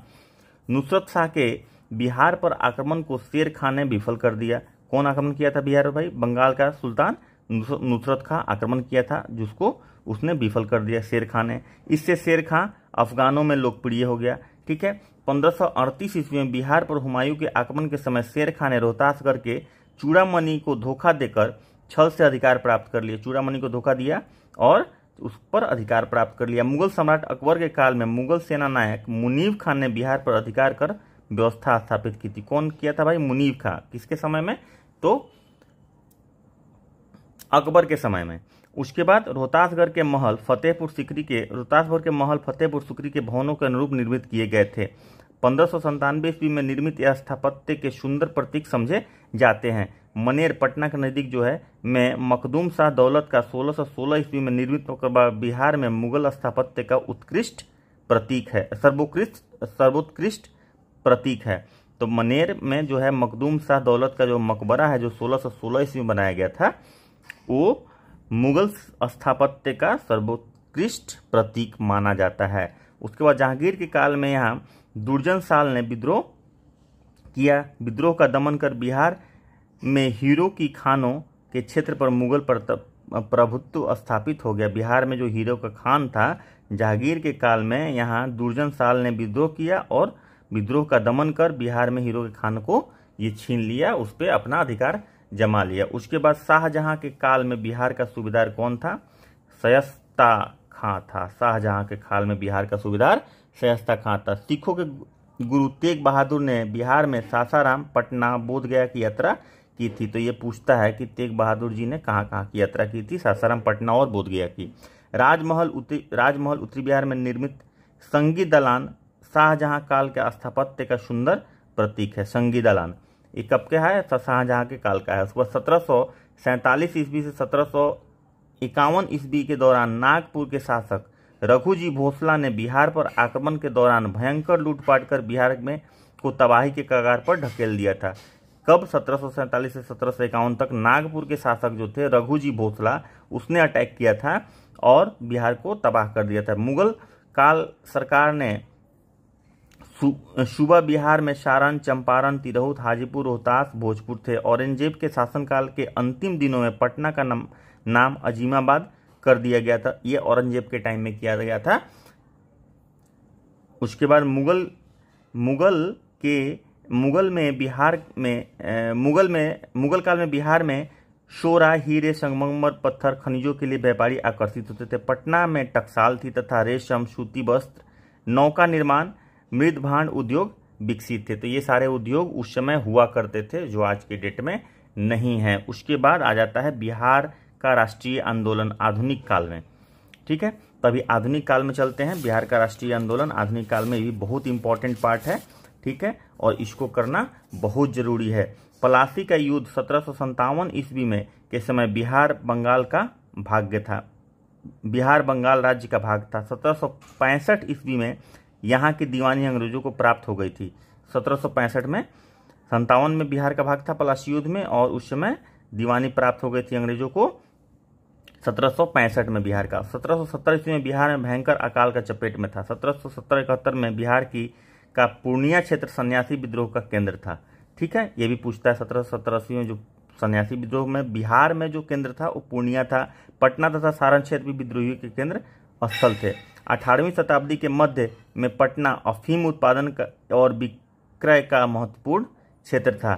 नुसरत शाह के बिहार पर आक्रमण को शेर खान ने विफल कर दिया कौन आक्रमण किया था बिहार भाई बंगाल का सुल्तान नुसरत खां आक्रमण किया था जिसको उसने विफल कर दिया शेर खां ने इससे शेर खां अफगानों में लोकप्रिय हो गया ठीक है 1538 ईस्वी में बिहार पर हुमायूं के आक्रमण के समय शेर खां ने रोहतास करके चूड़ामणि को धोखा देकर छल से अधिकार प्राप्त कर लिए चूड़ामणि को धोखा दिया और उस पर अधिकार प्राप्त कर लिया मुगल सम्राट अकबर के काल में मुगल सेना नायक मुनीब खान ने बिहार पर अधिकार कर व्यवस्था स्थापित की थी कौन किया था भाई मुनीब खान किसके समय में तो अकबर के समय में उसके बाद रोहतासगढ़ के महल फतेहपुर सिकरी के रोहतासगढ़ के महल फतेहपुर सिकरी के भवनों के अनुरूप निर्मित किए गए थे पंद्रह ईस्वी में निर्मित यह स्थापत्य के सुंदर प्रतीक समझे जाते हैं मनेर पटना के नज़दीक जो है में मखदूम शाह दौलत का 1616 ईस्वी में निर्मित होकर बिहार में मुगल स्थापत्य का उत्कृष्ट प्रतीक है सर्वोत्कृष्ट सर्वोत्कृष्ट प्रतीक है तो मनेर में जो है मखदूम शाह दौलत का जो मकबरा है जो 1616 ईस्वी में बनाया गया था वो मुगल स्थापत्य का सर्वोत्कृष्ट प्रतीक माना जाता है उसके बाद जहांगीर के काल में यहाँ दुर्जन साल ने विद्रोह किया विद्रोह का दमन कर बिहार में हीरो की खानों के क्षेत्र पर मुगल प्रभुत्व स्थापित हो गया बिहार में जो हीरो का खान था जहांगीर के काल में यहाँ दुर्जन साल ने विद्रोह किया और विद्रोह का दमन कर बिहार में हीरो के खान को ये छीन लिया उस पर अपना अधिकार जमा लिया उसके बाद शाहजहां के काल में बिहार का सूबेदार कौन था सयस्ता खां था शाहजहां के काल में बिहार का सूबेदार सयस्ता खां था सिखों के गुरु तेग बहादुर ने बिहार में सासाराम पटना बोधगया की यात्रा की थी तो ये पूछता है कि तेग बहादुर जी ने कहाँ कहाँ की यात्रा की थी सासाराम पटना और बोधगया की राजमहल उत्तरी राजमहल उत्तरी बिहार में निर्मित संगी दलान शाहजहाँ काल के स्थापत्य का सुंदर प्रतीक है संगी दलान ये कब के है शाहजहाँ के काल का है उसके बाद सत्रह सौ सैंतालीस ईस्वी से सत्रह इक्यावन ईस्वी के दौरान नागपुर के शासक रघुजी भोसला ने बिहार पर आक्रमण के दौरान भयंकर लूटपाट कर बिहार में को तबाही के कगार पर ढकेल दिया था कब सत्रह से सत्रह तक नागपुर के शासक जो थे रघुजी भोसला उसने अटैक किया था और बिहार को तबाह कर दिया था मुगल काल सरकार ने सूबा बिहार में सारण चंपारण तिरहुत हाजीपुर रोहतास भोजपुर थे औरंगजेब के शासनकाल के अंतिम दिनों में पटना का नाम नाम अजीमाबाद कर दिया गया था यह औरंगजेब के टाइम में किया गया था उसके बाद मुगल मुगल के मुगल में बिहार में मुगल में मुगल काल में बिहार में शोरा हीरे संगमरमर पत्थर खनिजों के लिए व्यापारी आकर्षित होते थे पटना में टकसाल थी तथा रेशम सूती वस्त्र नौका निर्माण मृदभांड उद्योग विकसित थे तो ये सारे उद्योग उस समय हुआ करते थे जो आज के डेट में नहीं है उसके बाद आ जाता है बिहार का राष्ट्रीय आंदोलन आधुनिक काल में ठीक है तभी आधुनिक काल में चलते हैं बिहार का राष्ट्रीय आंदोलन आधुनिक काल में भी बहुत इंपॉर्टेंट पार्ट है ठीक है और इसको करना बहुत जरूरी है पलासी का युद्ध सत्रह ईस्वी में के समय बिहार बंगाल का भाग्य था बिहार बंगाल राज्य का भाग था सत्रह ईस्वी में यहाँ की दीवानी अंग्रेजों को प्राप्त हो गई थी सत्रह में संतावन में बिहार का भाग था पलासी युद्ध में और उस समय दीवानी प्राप्त हो गई थी अंग्रेजों को सत्रह में बिहार का सत्रह ईस्वी में बिहार में भयंकर अकाल का चपेट में था सत्रह इकहत्तर में बिहार की का पूर्णिया क्षेत्र सन्यासी विद्रोह का केंद्र था ठीक है ये भी पूछता है सत्रह सौ में जो सन्यासी विद्रोह में बिहार में जो केंद्र था वो पूर्णिया था पटना तथा सारण क्षेत्र भी विद्रोहियों के केंद्र स्थल थे अठारहवीं शताब्दी के मध्य में पटना अफीम उत्पादन का और विक्रय का महत्वपूर्ण क्षेत्र था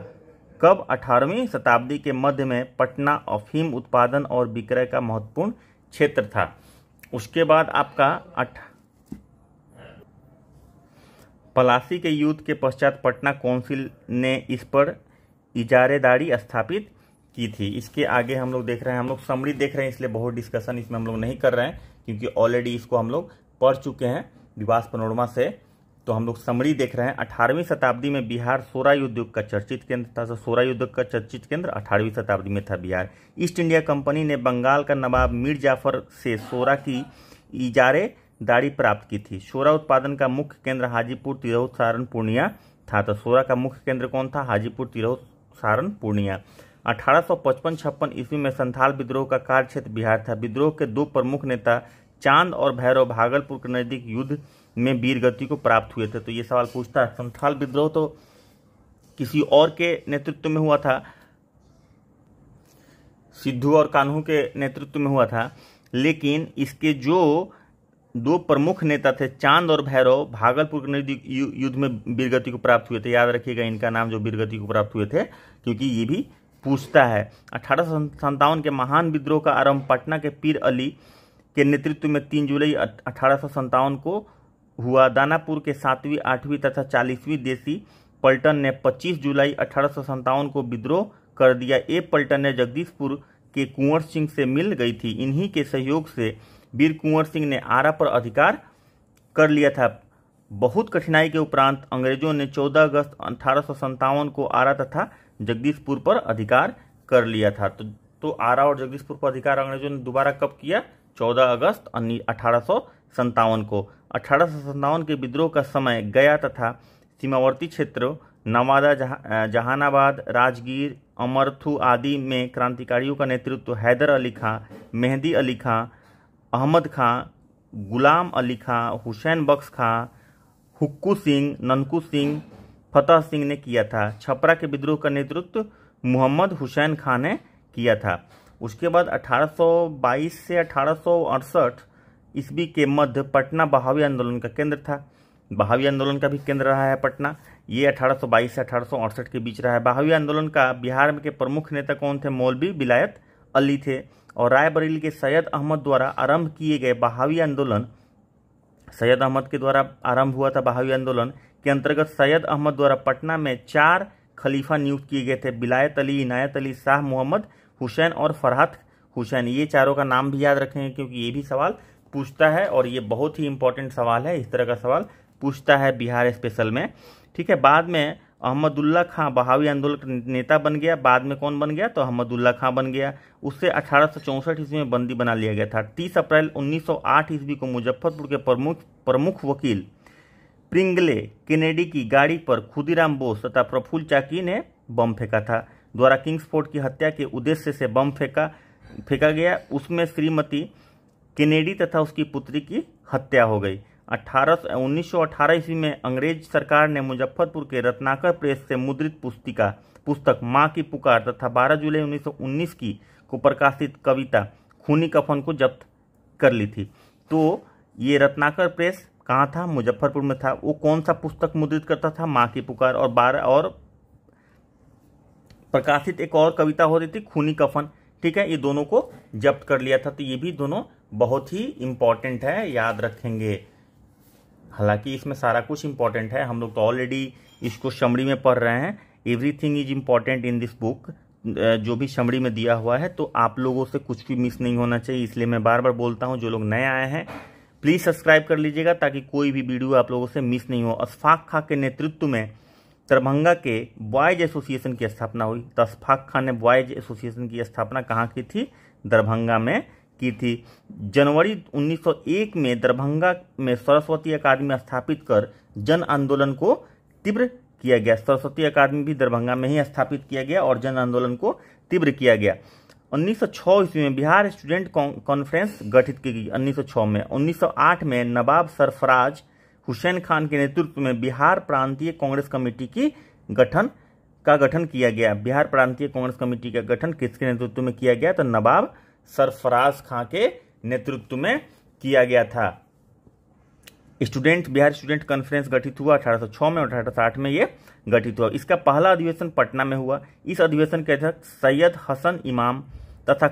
कब अठारहवीं शताब्दी के मध्य में पटना अफीम उत्पादन और विक्रय का महत्वपूर्ण क्षेत्र था उसके बाद आपका अठ पलासी के युद्ध के पश्चात पटना काउंसिल ने इस पर इजारेदारी स्थापित की थी इसके आगे हम लोग देख रहे हैं हम लोग समरी देख रहे हैं इसलिए बहुत डिस्कशन इसमें हम लोग नहीं कर रहे हैं क्योंकि ऑलरेडी इसको हम लोग पढ़ चुके हैं विवास पनोरमा से तो हम लोग समरी देख रहे हैं अठारहवीं शताब्दी में बिहार सोरा उद्योग का चर्चित केंद्र था तो सोरा उद्योग का चर्चित केंद्र अठारहवीं शताब्दी में था बिहार ईस्ट इंडिया कंपनी ने बंगाल का नवाब मीर जाफर से सोरा की इजारे दाढ़ी प्राप्त की थी सोरा उत्पादन का मुख्य केंद्र हाजीपुर तिरहुत सारण पूर्णिया था तो सोरा का मुख्य केंद्र कौन था हाजीपुर तिरहुत सारण पूर्णिया अठारह सौ पचपन छप्पन ईस्वी में संथाल विद्रोह का कार्य क्षेत्र बिहार था विद्रोह के दो प्रमुख नेता चांद और भैरव भागलपुर के नजदीक युद्ध में वीर गति को प्राप्त हुए थे तो ये सवाल पूछता है संथाल विद्रोह तो किसी और के नेतृत्व में हुआ था सिद्धू और कान्हू के नेतृत्व में हुआ था लेकिन इसके जो दो प्रमुख नेता थे चांद और भैरव भागलपुर युद्ध में वीरगति को प्राप्त हुए थे याद रखिएगा इनका नाम जो वीरगति को प्राप्त हुए थे क्योंकि ये भी पूछता है अठारह के महान विद्रोह का आरंभ पटना के पीर अली के नेतृत्व में तीन जुलाई अठारह को हुआ दानापुर के सातवीं आठवीं तथा चालीसवीं देसी पलटन ने 25 जुलाई अठारह को विद्रोह कर दिया ए पल्टन ने जगदीशपुर के कुंवर सिंह से मिल गई थी इन्हीं के सहयोग से वीर कुंवर सिंह ने आरा पर अधिकार कर लिया था बहुत कठिनाई के उपरांत अंग्रेजों ने 14 अगस्त अठारह को आरा तथा जगदीशपुर पर अधिकार कर लिया था तो तो आरा और जगदीशपुर पर अधिकार अंग्रेजों ने दोबारा कब किया 14 अगस्त अठारह को अठारह के विद्रोह का समय गया तथा सीमावर्ती क्षेत्र नवादा जहा, जहानाबाद राजगीर अमरथू आदि में क्रांतिकारियों का नेतृत्व हैदर अली खां मेहंदी अली खां अहमद खां गुलाम अली खां हुसैन बख्श खां हुक्कू सिंह ननकू सिंह फतेह सिंह ने किया था छपरा के विद्रोह का नेतृत्व मोहम्मद हुसैन खां ने किया था उसके बाद 1822 से अठारह ईस्वी के मध्य पटना बहावी आंदोलन का केंद्र था बहावी आंदोलन का भी केंद्र रहा है पटना ये 1822 से अठारह के बीच रहा है बहावी आंदोलन का बिहार के प्रमुख नेता कौन थे मौलवी विलायत अली थे और रायबरेली के सैयद अहमद द्वारा आरंभ किए गए बहावी आंदोलन सैयद अहमद के द्वारा आरंभ हुआ था बहावी आंदोलन के अंतर्गत सैयद अहमद द्वारा पटना में चार खलीफा नियुक्त किए गए थे बिलायत अली इनायत अली शाह मोहम्मद हुसैन और फरहत हुसैन ये चारों का नाम भी याद रखेंगे क्योंकि ये भी सवाल पूछता है और ये बहुत ही इंपॉर्टेंट सवाल है इस तरह का सवाल पूछता है बिहार स्पेशल में ठीक है बाद में अहमदुल्ला खां बहावी आंदोलन नेता बन गया बाद में कौन बन गया तो अहमदुल्ला खां बन गया उससे अठारह सौ चौंसठ ईस्वी में बंदी बना लिया गया था तीस अप्रैल 1908 ईस्वी को मुजफ्फरपुर के प्रमुख प्रमुख वकील प्रिंगले केनेडी की गाड़ी पर खुदीराम बोस तथा प्रफुल्ल चाकी ने बम फेंका था द्वारा किंग्सफोर्ड की हत्या के उद्देश्य से बम फेंका फेंका गया उसमें श्रीमती केनेडी तथा उसकी पुत्री की हत्या हो गई अठारह उन्नीस ईस्वी में अंग्रेज सरकार ने मुजफ्फरपुर के रत्नाकर प्रेस से मुद्रित पुस्तिका पुस्तक माँ की पुकार तथा 12 जुलाई 1919 की को प्रकाशित कविता खूनी कफन को जब्त कर ली थी तो ये रत्नाकर प्रेस कहाँ था मुजफ्फरपुर में था वो कौन सा पुस्तक मुद्रित करता था माँ की पुकार और बारह और प्रकाशित एक और कविता हो रही थी खूनी कफन ठीक है ये दोनों को जब्त कर लिया था तो ये भी दोनों बहुत ही इंपॉर्टेंट है याद रखेंगे हालांकि इसमें सारा कुछ इम्पोर्टेंट है हम लोग तो ऑलरेडी इसको शमड़ी में पढ़ रहे हैं everything is important in this book जो भी शमड़ी में दिया हुआ है तो आप लोगों से कुछ भी मिस नहीं होना चाहिए इसलिए मैं बार बार बोलता हूँ जो लोग नए आए हैं प्लीज़ सब्सक्राइब कर लीजिएगा ताकि कोई भी वीडियो आप लोगों से मिस नहीं हो अशफाक खां के नेतृत्व में दरभंगा के बॉयज एसोसिएशन की स्थापना हुई तो अशफाक खां ने बॉयज एसोसिएशन की स्थापना कहाँ की थी दरभंगा में की थी जनवरी 1901 में दरभंगा में सरस्वती अकादमी स्थापित कर जन आंदोलन को तीव्र किया गया सरस्वती अकादमी भी दरभंगा में ही स्थापित किया गया और जन आंदोलन को तीव्र किया गया 1906 ईस्वी में बिहार स्टूडेंट कॉन्फ्रेंस गठित की गई 1906 में 1908 में नवाब सरफराज हुसैन खान के नेतृत्व में बिहार प्रांतीय कांग्रेस कमेटी की गठन का गठन किया गया बिहार प्रांतीय कांग्रेस कमेटी का गठन किसके नेतृत्व में किया गया तो नवाब सरफराज खां के नेतृत्व में किया गया था स्टूडेंट बिहार स्टूडेंट कॉन्फ्रेंस गठित हुआ 1806 में और अठारह में ये गठित हुआ इसका पहला अधिवेशन पटना में हुआ इस अधिवेशन के अध्यक्ष सैयद हसन इमाम तथा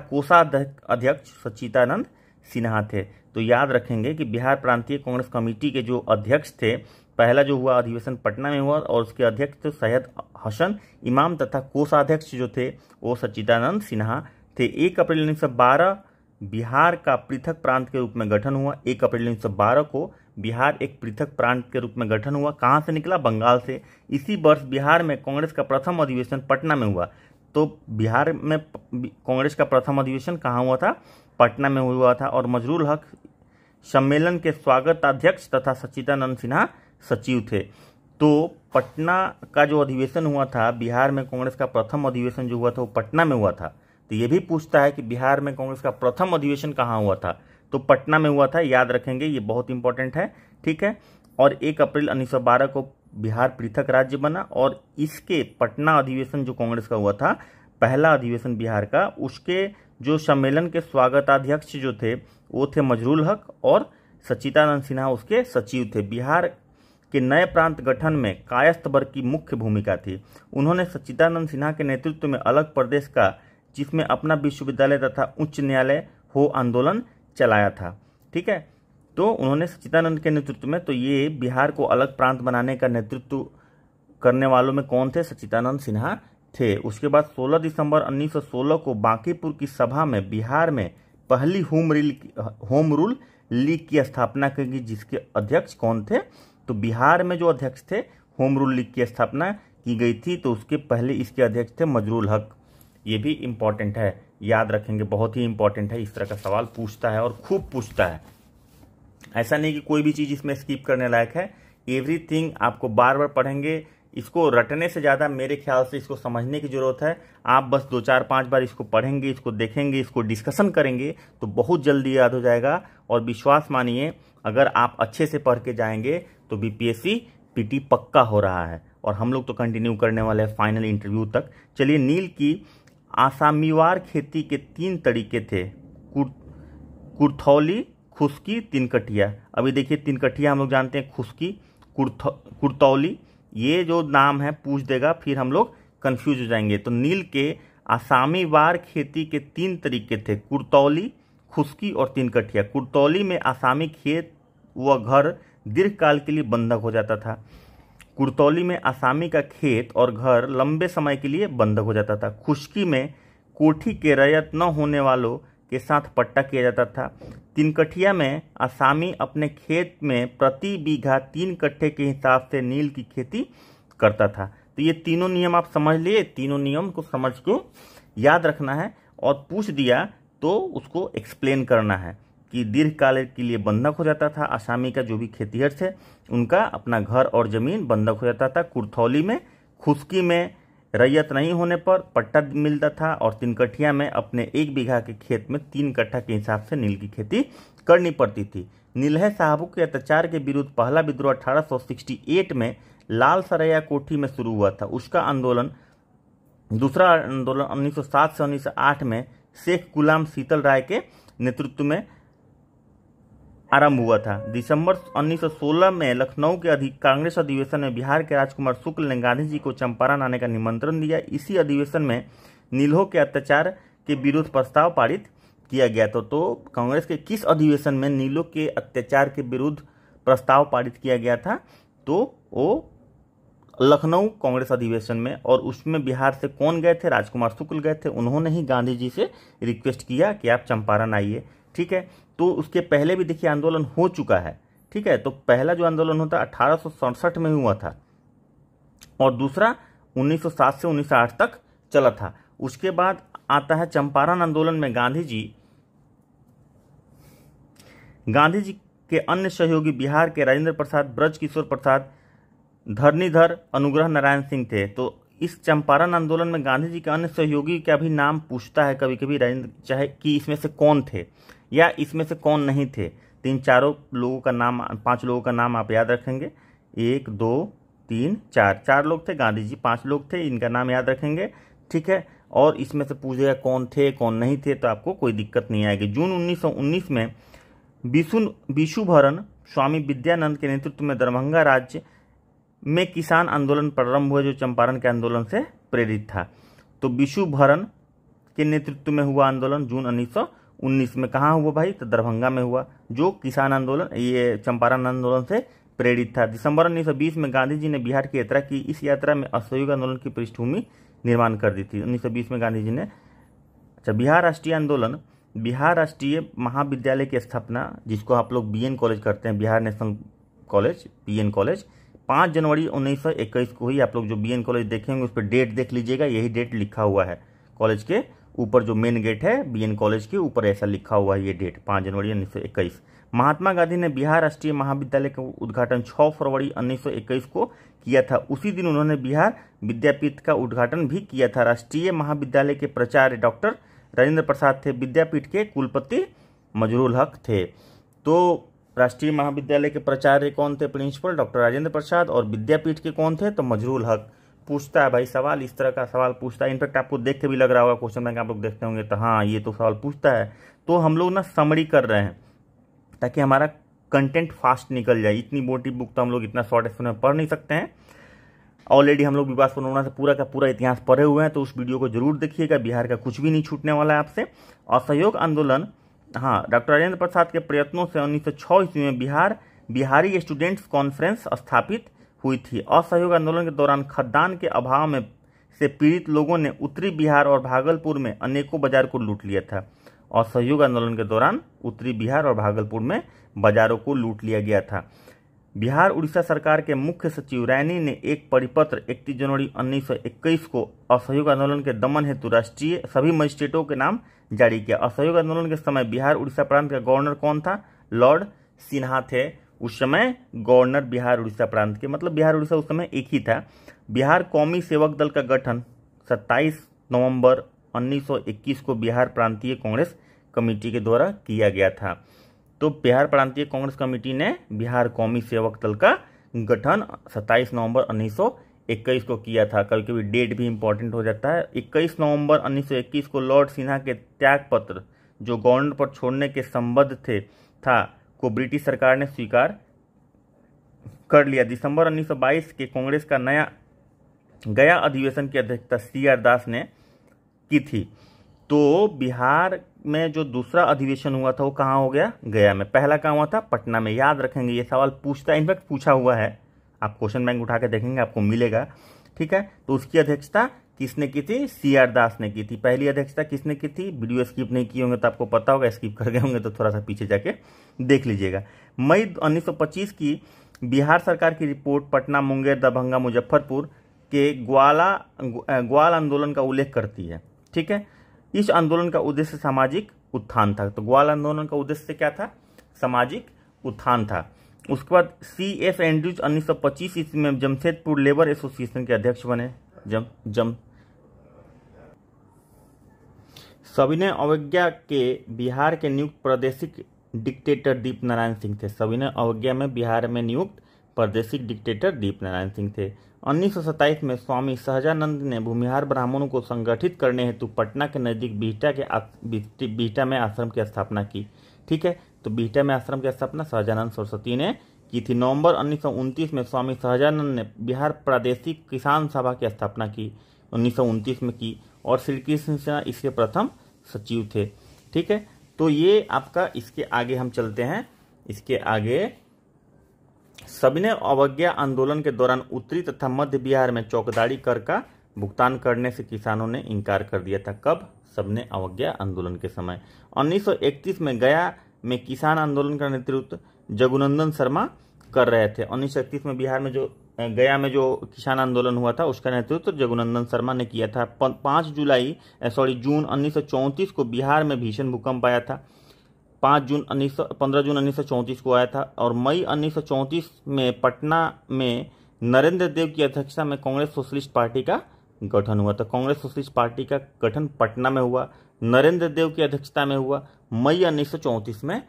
अध्यक्ष सचिदानंद सिन्हा थे तो याद रखेंगे कि बिहार प्रांतीय कांग्रेस कमेटी के जो अध्यक्ष थे पहला जो हुआ अधिवेशन पटना में हुआ और उसके अध्यक्ष सैयद हसन इमाम तथा कोषाध्यक्ष जो थे वो सच्चिदानंद सिन्हा थे एक अप्रैल उन्नीस बिहार का पृथक प्रांत के रूप में गठन हुआ एक अप्रैल उन्नीस को बिहार एक पृथक प्रांत के रूप में गठन हुआ कहाँ से निकला बंगाल से इसी वर्ष बिहार में कांग्रेस का प्रथम अधिवेशन पटना में हुआ तो बिहार में कांग्रेस का प्रथम अधिवेशन कहाँ हुआ था पटना में हुआ था और मजरूल हक सम्मेलन के स्वागत अध्यक्ष तथा सचिदानंद सिन्हा सचिव थे तो पटना का जो अधिवेशन हुआ था बिहार में कांग्रेस का प्रथम अधिवेशन जो हुआ था वो पटना में हुआ था तो ये भी पूछता है कि बिहार में कांग्रेस का प्रथम अधिवेशन कहाँ हुआ था तो पटना में हुआ था याद रखेंगे ये बहुत इंपॉर्टेंट है ठीक है और एक अप्रैल उन्नीस को बिहार पृथक राज्य बना और इसके पटना अधिवेशन जो कांग्रेस का हुआ था पहला अधिवेशन बिहार का उसके जो सम्मेलन के स्वागताध्यक्ष जो थे वो थे मजरूल हक और सचितानंद सिन्हा उसके सचिव थे बिहार के नए प्रांत गठन में कायस्थ वर्ग की मुख्य भूमिका थी उन्होंने सचिदानंद सिन्हा के नेतृत्व में अलग प्रदेश का जिसमें अपना विश्वविद्यालय तथा उच्च न्यायालय हो आंदोलन चलाया था ठीक है तो उन्होंने सचिदानंद के नेतृत्व में तो ये बिहार को अलग प्रांत बनाने का नेतृत्व करने वालों में कौन थे सचिदानंद सिन्हा थे उसके बाद 16 दिसंबर 1916 को बांकीपुर की सभा में बिहार में पहली home rule home rule league की स्थापना की गई जिसके अध्यक्ष कौन थे तो बिहार में जो अध्यक्ष थे होम रूल लीग की स्थापना की गई थी तो उसके पहले इसके अध्यक्ष थे मजरूल हक ये भी इम्पॉर्टेंट है याद रखेंगे बहुत ही इम्पॉर्टेंट है इस तरह का सवाल पूछता है और खूब पूछता है ऐसा नहीं कि कोई भी चीज़ इसमें स्किप करने लायक है एवरीथिंग आपको बार बार पढ़ेंगे इसको रटने से ज़्यादा मेरे ख्याल से इसको समझने की ज़रूरत है आप बस दो चार पांच बार इसको पढ़ेंगे इसको देखेंगे इसको डिस्कशन करेंगे तो बहुत जल्दी याद हो जाएगा और विश्वास मानिए अगर आप अच्छे से पढ़ के जाएंगे तो बी पीटी पक्का हो रहा है और हम लोग तो कंटिन्यू करने वाले हैं फाइनल इंटरव्यू तक चलिए नील की आसामीवार खेती के तीन तरीके थे कुर्थौली खुशकी तिनकटिया अभी देखिए तिनकटिया हम लोग जानते हैं खुशकी कुरतौली ये जो नाम है पूछ देगा फिर हम लोग कन्फ्यूज हो जाएंगे तो नील के आसामी वार खेती के तीन तरीके थे कुर्तौली खुशकी और तिनकटिया कुर्तौली में आसामी खेत व घर दीर्घकाल के लिए बंधक हो जाता था कुरतौली में आसामी का खेत और घर लंबे समय के लिए बंद हो जाता था खुश्की में कोठी के रैयत न होने वालों के साथ पट्टा किया जाता था तिनकठिया में आसामी अपने खेत में प्रति बीघा तीन कट्ठे के हिसाब से नील की खेती करता था तो ये तीनों नियम आप समझ लिए तीनों नियम को समझ को याद रखना है और पूछ दिया तो उसको एक्सप्लेन करना है कि दीर्घकाल के लिए बंधक हो जाता था आसामी का जो भी खेतीहर थे उनका अपना घर और जमीन बंधक हो जाता था कुरथौली में खुशकी में रैयत नहीं होने पर पट्टा मिलता था और तीनकठिया में अपने एक बीघा के खेत में तीन कट्ठा के हिसाब से नील की खेती करनी पड़ती थी नीलह साहबों के अत्याचार के विरुद्ध पहला विद्रोह एट में लाल सरैया कोठी में शुरू हुआ था उसका आंदोलन दूसरा आंदोलन 1907 से 1908 में शेख गुलाम शीतल राय के नेतृत्व में आरंभ हुआ था दिसंबर 1916 में लखनऊ के अधिक कांग्रेस अधिवेशन में बिहार के राजकुमार शुक्ल ने गांधी जी को चंपारण आने का निमंत्रण दिया इसी अधिवेशन में नीलो के अत्याचार के विरुद्ध प्रस्ताव पारित किया गया था तो, कांग्रेस के किस अधिवेशन में नीलो के अत्याचार के विरुद्ध प्रस्ताव पारित किया गया था तो वो लखनऊ कांग्रेस अधिवेशन में और उसमें बिहार से कौन गए थे राजकुमार शुक्ल गए थे उन्होंने ही गांधी जी से रिक्वेस्ट किया कि आप चंपारण आइए ठीक है तो उसके पहले भी देखिए आंदोलन हो चुका है ठीक है तो पहला जो आंदोलन होता अठारह में हुआ था और दूसरा 1907 से 1908 तक चला था उसके बाद आता है चंपारण आंदोलन में गांधी जी गांधी जी के अन्य सहयोगी बिहार के राजेंद्र प्रसाद ब्रज किशोर प्रसाद धरनीधर अनुग्रह नारायण सिंह थे तो इस चंपारण आंदोलन में गांधी जी के अन्य सहयोगी का भी नाम पूछता है कभी कभी राजेंद्र चाहे कि इसमें से कौन थे या इसमें से कौन नहीं थे तीन चारों लोगों का नाम पांच लोगों का नाम आप याद रखेंगे एक दो तीन चार चार लोग थे गांधी जी पांच लोग थे इनका नाम याद रखेंगे ठीक है और इसमें से पूछेगा कौन थे कौन नहीं थे तो आपको कोई दिक्कत नहीं आएगी जून उन्नीस में विशु विशुभरन स्वामी विद्यानंद के नेतृत्व में दरभंगा राज्य में किसान आंदोलन प्रारंभ हुआ जो चंपारण के आंदोलन से प्रेरित था तो विशुभरन के नेतृत्व में हुआ आंदोलन जून उन्नीस उन्नीस में कहाँ हुआ भाई तो दरभंगा में हुआ जो किसान आंदोलन ये चंपारण आंदोलन से प्रेरित था दिसंबर 1920 में गांधी जी ने बिहार की यात्रा की इस यात्रा में असहयोग आंदोलन की पृष्ठभूमि निर्माण कर दी थी 1920 में गांधी जी ने अच्छा बिहार राष्ट्रीय आंदोलन बिहार राष्ट्रीय महाविद्यालय की स्थापना जिसको आप लोग बीएन कॉलेज करते हैं Bihar national college B college पाँच जनवरी उन्नीस को ही आप लोग जो बी कॉलेज देखेंगे उस पर डेट देख लीजिएगा यही डेट लिखा हुआ है कॉलेज के ऊपर जो मेन गेट है बीएन कॉलेज के ऊपर ऐसा लिखा हुआ है ये डेट पाँच जनवरी उन्नीस महात्मा गांधी ने बिहार राष्ट्रीय महाविद्यालय का उद्घाटन 6 फरवरी 1921 को किया था उसी दिन उन्होंने बिहार विद्यापीठ का उद्घाटन भी किया था राष्ट्रीय महाविद्यालय के प्राचार्य डॉक्टर राजेंद्र प्रसाद थे विद्यापीठ के कुलपति मजरूल हक थे तो राष्ट्रीय महाविद्यालय के प्राचार्य कौन थे प्रिंसिपल डॉक्टर राजेंद्र प्रसाद और विद्यापीठ के कौन थे तो मजरूल हक पूछता है भाई सवाल इस तरह का सवाल पूछता है इनफैक्ट आपको देख के भी लग रहा होगा क्वेश्चन बैंक आप लोग देखते होंगे तो हाँ ये तो सवाल पूछता है तो हम लोग ना समरी कर रहे हैं ताकि हमारा कंटेंट फास्ट निकल जाए इतनी मोटी बुक तो हम लोग इतना शॉर्ट स्पेस में पढ़ नहीं सकते हैं ऑलरेडी हम लोग विवास पनोरमा से पूरा का पूरा इतिहास पढ़े हुए हैं तो उस वीडियो को जरूर देखिएगा बिहार का कुछ भी नहीं छूटने वाला है आपसे असहयोग आंदोलन हाँ डॉक्टर राजेंद्र प्रसाद के प्रयत्नों से उन्नीस सौ ईस्वी में बिहार बिहारी स्टूडेंट्स कॉन्फ्रेंस स्थापित हुई थी असहयोग आंदोलन के दौरान खदान के अभाव में से पीड़ित लोगों ने उत्तरी बिहार और भागलपुर में अनेकों बाजार को लूट लिया था असहयोग आंदोलन के दौरान उत्तरी बिहार और भागलपुर में बाजारों को लूट लिया गया था बिहार उड़ीसा सरकार के मुख्य सचिव रैनी ने एक परिपत्र इकतीस जनवरी 1921 को असहयोग आंदोलन के दमन हेतु राष्ट्रीय सभी मजिस्ट्रेटों के नाम जारी किया असहयोग आंदोलन के समय बिहार उड़ीसा प्रांत का गवर्नर कौन था लॉर्ड सिन्हा थे उस समय गवर्नर बिहार उड़ीसा प्रांत के मतलब बिहार उड़ीसा उस समय एक ही था बिहार कौमी सेवक दल का गठन 27 नवंबर 1921 को बिहार प्रांतीय कांग्रेस कमेटी के द्वारा किया गया था तो बिहार प्रांतीय कांग्रेस कमेटी ने बिहार कौमी सेवक दल का गठन 27 नवंबर 1921 को किया था कभी कभी डेट भी इंपॉर्टेंट हो जाता है 21 नवंबर 1921 को लॉर्ड सिन्हा के त्यागपत्र जो गवर्नर पर छोड़ने के संबद्ध थे था को ब्रिटिश सरकार ने स्वीकार कर लिया दिसंबर 1922 के कांग्रेस का नया गया अधिवेशन की अध्यक्षता सी आर दास ने की थी तो बिहार में जो दूसरा अधिवेशन हुआ था वो कहाँ हो गया गया में पहला कहाँ हुआ था पटना में याद रखेंगे ये सवाल पूछता है इनफैक्ट पूछा हुआ है आप क्वेश्चन बैंक उठा के देखेंगे आपको मिलेगा ठीक है तो उसकी अध्यक्षता किसने की थी सी आर दास ने की थी पहली अध्यक्षता किसने की थी वीडियो स्किप नहीं किए होंगे तो आपको पता होगा स्किप कर गए होंगे तो थोड़ा सा पीछे जाके देख लीजिएगा मई 1925 की बिहार सरकार की रिपोर्ट पटना मुंगेर दरभंगा मुजफ्फरपुर के ग्वाला ग्वाल आंदोलन का उल्लेख करती है ठीक है इस आंदोलन का उद्देश्य सामाजिक उत्थान था तो ग्वाल आंदोलन का उद्देश्य क्या था सामाजिक उत्थान था उसके बाद सी एफ एंड्रूज 1925 ईस्वी में जमशेदपुर लेबर एसोसिएशन के अध्यक्ष बने जम जम सविनय अवज्ञा के बिहार के नियुक्त प्रादेशिक डिक्टेटर दीप नारायण सिंह थे सविनय अवज्ञा में बिहार में नियुक्त प्रादेशिक डिक्टेटर दीप नारायण सिंह थे उन्नीस में स्वामी सहजानंद ने भूमिहार ब्राह्मणों को संगठित करने हेतु पटना के नज़दीक बिहटा के बिहटा में आश्रम की स्थापना की ठीक है तो बिहटा में आश्रम की स्थापना सहजानंद सरस्वती ने की थी नवंबर उन्नीस में स्वामी सहजानंद ने बिहार प्रादेशिक किसान सभा की स्थापना की उन्नीस में की और श्री कृष्ण सिन्हा इसके प्रथम सचिव थे ठीक है तो ये आपका इसके आगे हम चलते हैं इसके आगे सविनय अवज्ञा आंदोलन के दौरान उत्तरी तथा मध्य बिहार में चौकदारी कर का भुगतान करने से किसानों ने इनकार कर दिया था कब सबने अवज्ञा आंदोलन के समय 1931 में गया में किसान आंदोलन का नेतृत्व जगुनंदन शर्मा कर रहे थे 1931 में बिहार में जो गया में जो किसान आंदोलन हुआ था उसका नेतृत्व तो जगुनंदन शर्मा ने किया था पाँच जुलाई सॉरी जून उन्नीस को बिहार में भीषण भूकंप आया था पाँच जून उन्नीस पंद्रह जून उन्नीस को आया था और मई उन्नीस में पटना में नरेंद्र देव की अध्यक्षता में कांग्रेस सोशलिस्ट पार्टी का गठन हुआ था कांग्रेस सोशलिस्ट पार्टी का गठन पटना में हुआ नरेंद्र देव की अध्यक्षता में हुआ मई उन्नीस में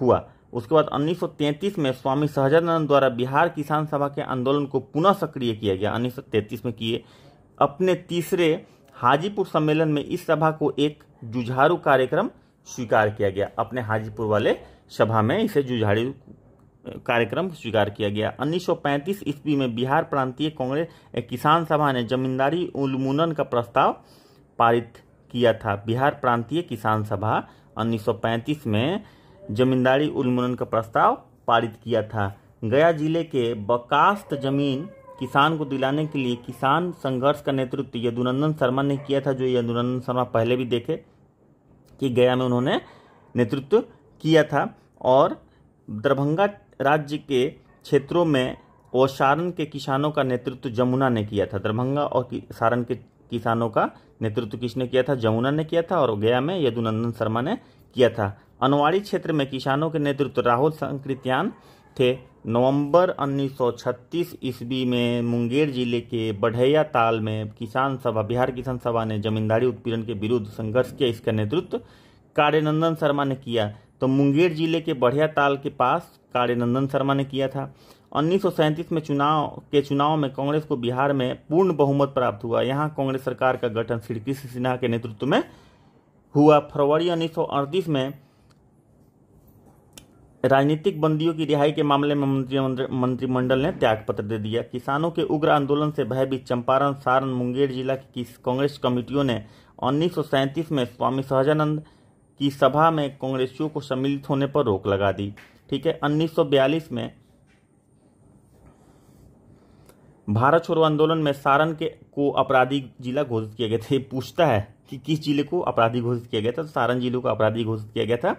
हुआ उसके बाद 1933 में स्वामी सहजानंद द्वारा बिहार किसान सभा के आंदोलन को पुनः सक्रिय किया गया 1933 में किए अपने तीसरे हाजीपुर सम्मेलन में इस सभा को एक जुझारू कार्यक्रम स्वीकार किया गया अपने हाजीपुर वाले सभा में इसे जुझारू कार्यक्रम स्वीकार किया गया 1935 ईस्वी में बिहार प्रांतीय कांग्रेस किसान सभा ने जमींदारी उन्मूलन का प्रस्ताव पारित किया था बिहार प्रांतीय किसान सभा 1935 में जमींदारी उन्मूलन का प्रस्ताव पारित किया था गया जिले के बकास्त जमीन किसान को दिलाने के लिए किसान संघर्ष का नेतृत्व यदुनंदन शर्मा ने किया था जो यदुनंदन शर्मा पहले भी देखे कि गया में उन्होंने नेतृत्व किया था और दरभंगा राज्य के क्षेत्रों में और सारण के किसानों का नेतृत्व जमुना ने किया था दरभंगा और सारण के किसानों का नेतृत्व किसने किया था जमुना ने किया था और गया में यदुनंदन शर्मा ने किया था अनवाड़ी क्षेत्र में किसानों के नेतृत्व राहुल संकृत्यान थे नवंबर 1936 ईस्वी में मुंगेर जिले के बढ़ैया ताल में किसान सभा बिहार किसान सभा ने जमींदारी उत्पीड़न के विरुद्ध संघर्ष किया इसका नेतृत्व कार्यनंदन शर्मा ने किया तो मुंगेर जिले के बढ़िया ताल के पास कार्यनंदन शर्मा ने किया था उन्नीस में चुनाव के चुनाव में कांग्रेस को बिहार में पूर्ण बहुमत प्राप्त हुआ यहाँ कांग्रेस सरकार का गठन श्रीकृष्ण सिन्हा के नेतृत्व में हुआ फरवरी उन्नीस में राजनीतिक बंदियों की रिहाई के मामले में मंत्रिमंडल ने त्यागपत्र दे दिया किसानों के उग्र आंदोलन से भयभीत चंपारण सारण मुंगेर जिला की कांग्रेस कमेटियों ने उन्नीस में स्वामी सहजानंद की सभा में कांग्रेसियों को सम्मिलित होने पर रोक लगा दी ठीक है 1942 में भारत छोड़ो आंदोलन में सारण के को अपराधी जिला घोषित किया गया था ये पूछता है कि किस जिले को अपराधी घोषित किया गया था तो सारण जिले को अपराधी घोषित किया गया था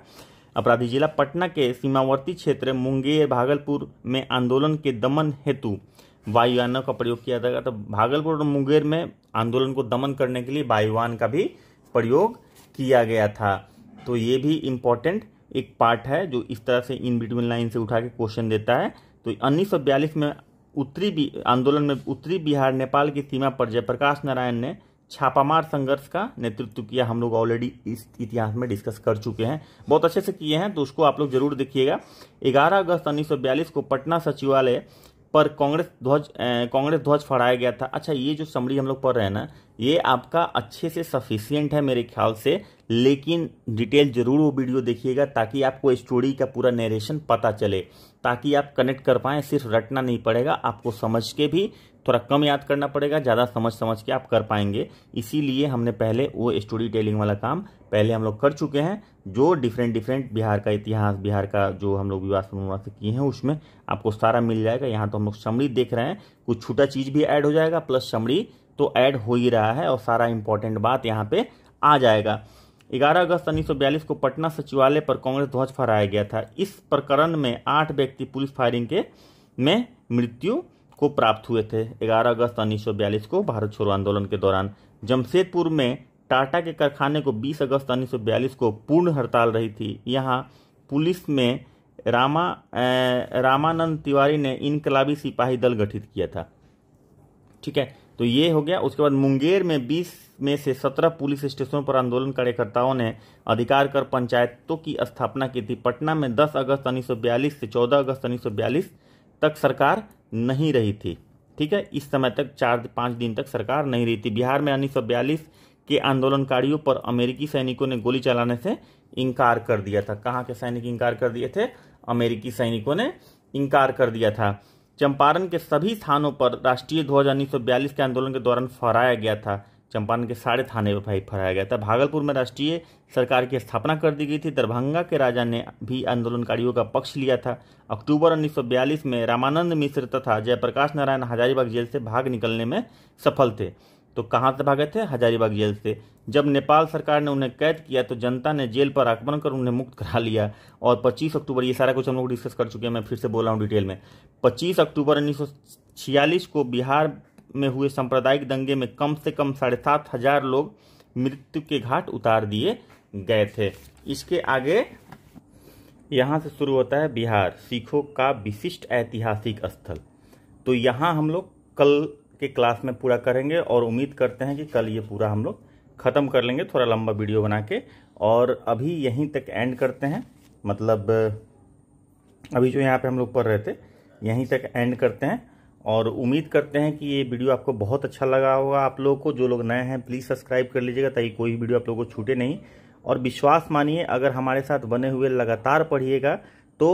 अपराधी जिला पटना के सीमावर्ती क्षेत्र मुंगेर भागलपुर में आंदोलन के दमन हेतु वायुयानों का प्रयोग किया जाएगा तो भागलपुर और मुंगेर में आंदोलन को दमन करने के लिए वायुवान का भी प्रयोग किया गया था तो ये भी इम्पोर्टेंट एक पार्ट है जो इस तरह से इन बिटवीन लाइन से उठा के क्वेश्चन देता है तो उन्नीस में उत्तरी आंदोलन में उत्तरी बिहार नेपाल की सीमा पर जयप्रकाश नारायण ने छापामार संघर्ष का नेतृत्व किया हम लोग ऑलरेडी इस इतिहास में डिस्कस कर चुके हैं बहुत अच्छे से किए हैं तो उसको आप लोग जरूर देखिएगा 11 अगस्त 1942 को पटना सचिवालय पर कांग्रेस ध्वज कांग्रेस ध्वज फहराया गया था अच्छा ये जो समरी हम लोग पढ़ रहे हैं ना ये आपका अच्छे से सफिशियंट है मेरे ख्याल से लेकिन डिटेल जरूर वो वीडियो देखिएगा ताकि आपको स्टोरी का पूरा नरेशन पता चले ताकि आप कनेक्ट कर पाए सिर्फ रटना नहीं पड़ेगा आपको समझ के भी थोड़ा कम याद करना पड़ेगा ज़्यादा समझ समझ के आप कर पाएंगे इसीलिए हमने पहले वो स्टोरी टेलिंग वाला काम पहले हम लोग कर चुके हैं जो डिफरेंट डिफरेंट बिहार का इतिहास बिहार का जो हम लोग विवाह से किए हैं उसमें आपको सारा मिल जाएगा यहाँ तो हम लोग समरी देख रहे हैं कुछ छोटा चीज़ भी ऐड हो जाएगा प्लस समरी तो ऐड हो ही रहा है और सारा इंपॉर्टेंट बात यहाँ पे आ जाएगा 11 अगस्त 1942 को पटना सचिवालय पर कांग्रेस ध्वज फहराया गया था इस प्रकरण में आठ व्यक्ति पुलिस फायरिंग के में मृत्यु को प्राप्त हुए थे 11 अगस्त 1942 को भारत छोड़ो आंदोलन के दौरान जमशेदपुर में टाटा के कारखाने को 20 अगस्त 1942 को पूर्ण हड़ताल रही थी यहाँ पुलिस में रामा ए, रामानंद तिवारी ने इनकलाबी सिपाही दल गठित किया था ठीक है तो ये हो गया उसके बाद मुंगेर में 20 में से 17 पुलिस स्टेशनों पर आंदोलन कार्यकर्ताओं ने अधिकार कर पंचायतों की स्थापना की थी पटना में 10 अगस्त 1942 से 14 अगस्त 1942 तक सरकार नहीं रही थी ठीक है इस समय तक चार पाँच दिन तक सरकार नहीं रही थी बिहार में उन्नीस के आंदोलनकारियों पर अमेरिकी सैनिकों ने गोली चलाने से इनकार कर दिया था कहाँ के सैनिक इनकार कर दिए थे अमेरिकी सैनिकों ने इनकार कर दिया था चंपारण के सभी स्थानों पर राष्ट्रीय ध्वज उन्नीस के आंदोलन के दौरान फहराया गया था चंपारण के सारे थाने पर भाई फहराया गया था भागलपुर में राष्ट्रीय सरकार की स्थापना कर दी गई थी दरभंगा के राजा ने भी आंदोलनकारियों का पक्ष लिया था अक्टूबर 1942 में रामानंद मिश्र तथा जयप्रकाश नारायण हजारीबाग जेल से भाग निकलने में सफल थे तो कहाँ से भागे थे हजारीबाग जेल से जब नेपाल सरकार ने उन्हें कैद किया तो जनता ने जेल पर आक्रमण कर उन्हें मुक्त करा लिया और 25 अक्टूबर ये सारा कुछ हम लोग डिस्कस कर चुके हैं मैं फिर से बोल रहा हूँ डिटेल में 25 अक्टूबर उन्नीस को बिहार में हुए सांप्रदायिक दंगे में कम से कम साढ़े सात हजार लोग मृत्यु के घाट उतार दिए गए थे इसके आगे यहाँ से शुरू होता है बिहार सिखों का विशिष्ट ऐतिहासिक स्थल तो यहाँ हम लोग कल के क्लास में पूरा करेंगे और उम्मीद करते हैं कि कल ये पूरा हम लोग ख़त्म कर लेंगे थोड़ा लंबा वीडियो बना के और अभी यहीं तक एंड करते हैं मतलब अभी जो यहाँ पे हम लोग पढ़ रहे थे यहीं तक एंड करते हैं और उम्मीद करते हैं कि ये वीडियो आपको बहुत अच्छा लगा होगा आप लोगों को जो लोग नए हैं प्लीज़ सब्सक्राइब कर लीजिएगा ताकि कोई वीडियो आप लोगों को छूटे नहीं और विश्वास मानिए अगर हमारे साथ बने हुए लगातार पढ़िएगा तो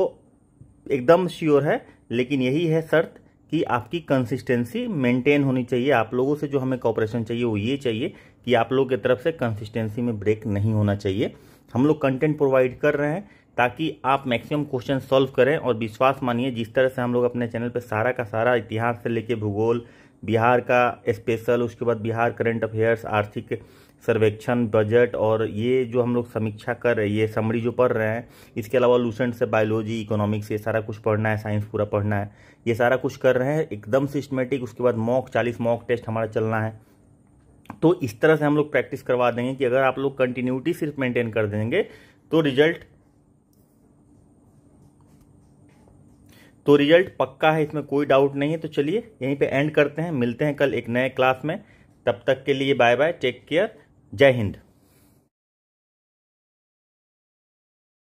एकदम श्योर है लेकिन यही है शर्त कि आपकी कंसिस्टेंसी मेंटेन होनी चाहिए आप लोगों से जो हमें कॉपरेशन चाहिए वो ये चाहिए कि आप लोगों की तरफ से कंसिस्टेंसी में ब्रेक नहीं होना चाहिए हम लोग कंटेंट प्रोवाइड कर रहे हैं ताकि आप मैक्सिमम क्वेश्चन सॉल्व करें और विश्वास मानिए जिस तरह से हम लोग अपने चैनल पर सारा का सारा इतिहास से लेके भूगोल बिहार का स्पेशल उसके बाद बिहार करंट अफेयर्स आर्थिक सर्वेक्षण बजट और ये जो हम लोग समीक्षा कर रहे हैं ये समरी जो पढ़ रहे हैं इसके अलावा लूसेंट से बायोलॉजी इकोनॉमिक्स ये सारा कुछ पढ़ना है साइंस पूरा पढ़ना है ये सारा कुछ कर रहे हैं एकदम सिस्टमेटिक उसके बाद मॉक चालीस मॉक टेस्ट हमारा चलना है तो इस तरह से हम लोग प्रैक्टिस करवा देंगे कि अगर आप लोग कंटिन्यूटी सिर्फ मेंटेन कर देंगे तो रिजल्ट तो रिजल्ट पक्का है इसमें कोई डाउट नहीं है तो चलिए यहीं पे एंड करते हैं मिलते हैं कल एक नए क्लास में तब तक के लिए बाय बाय टेक केयर जय हिंद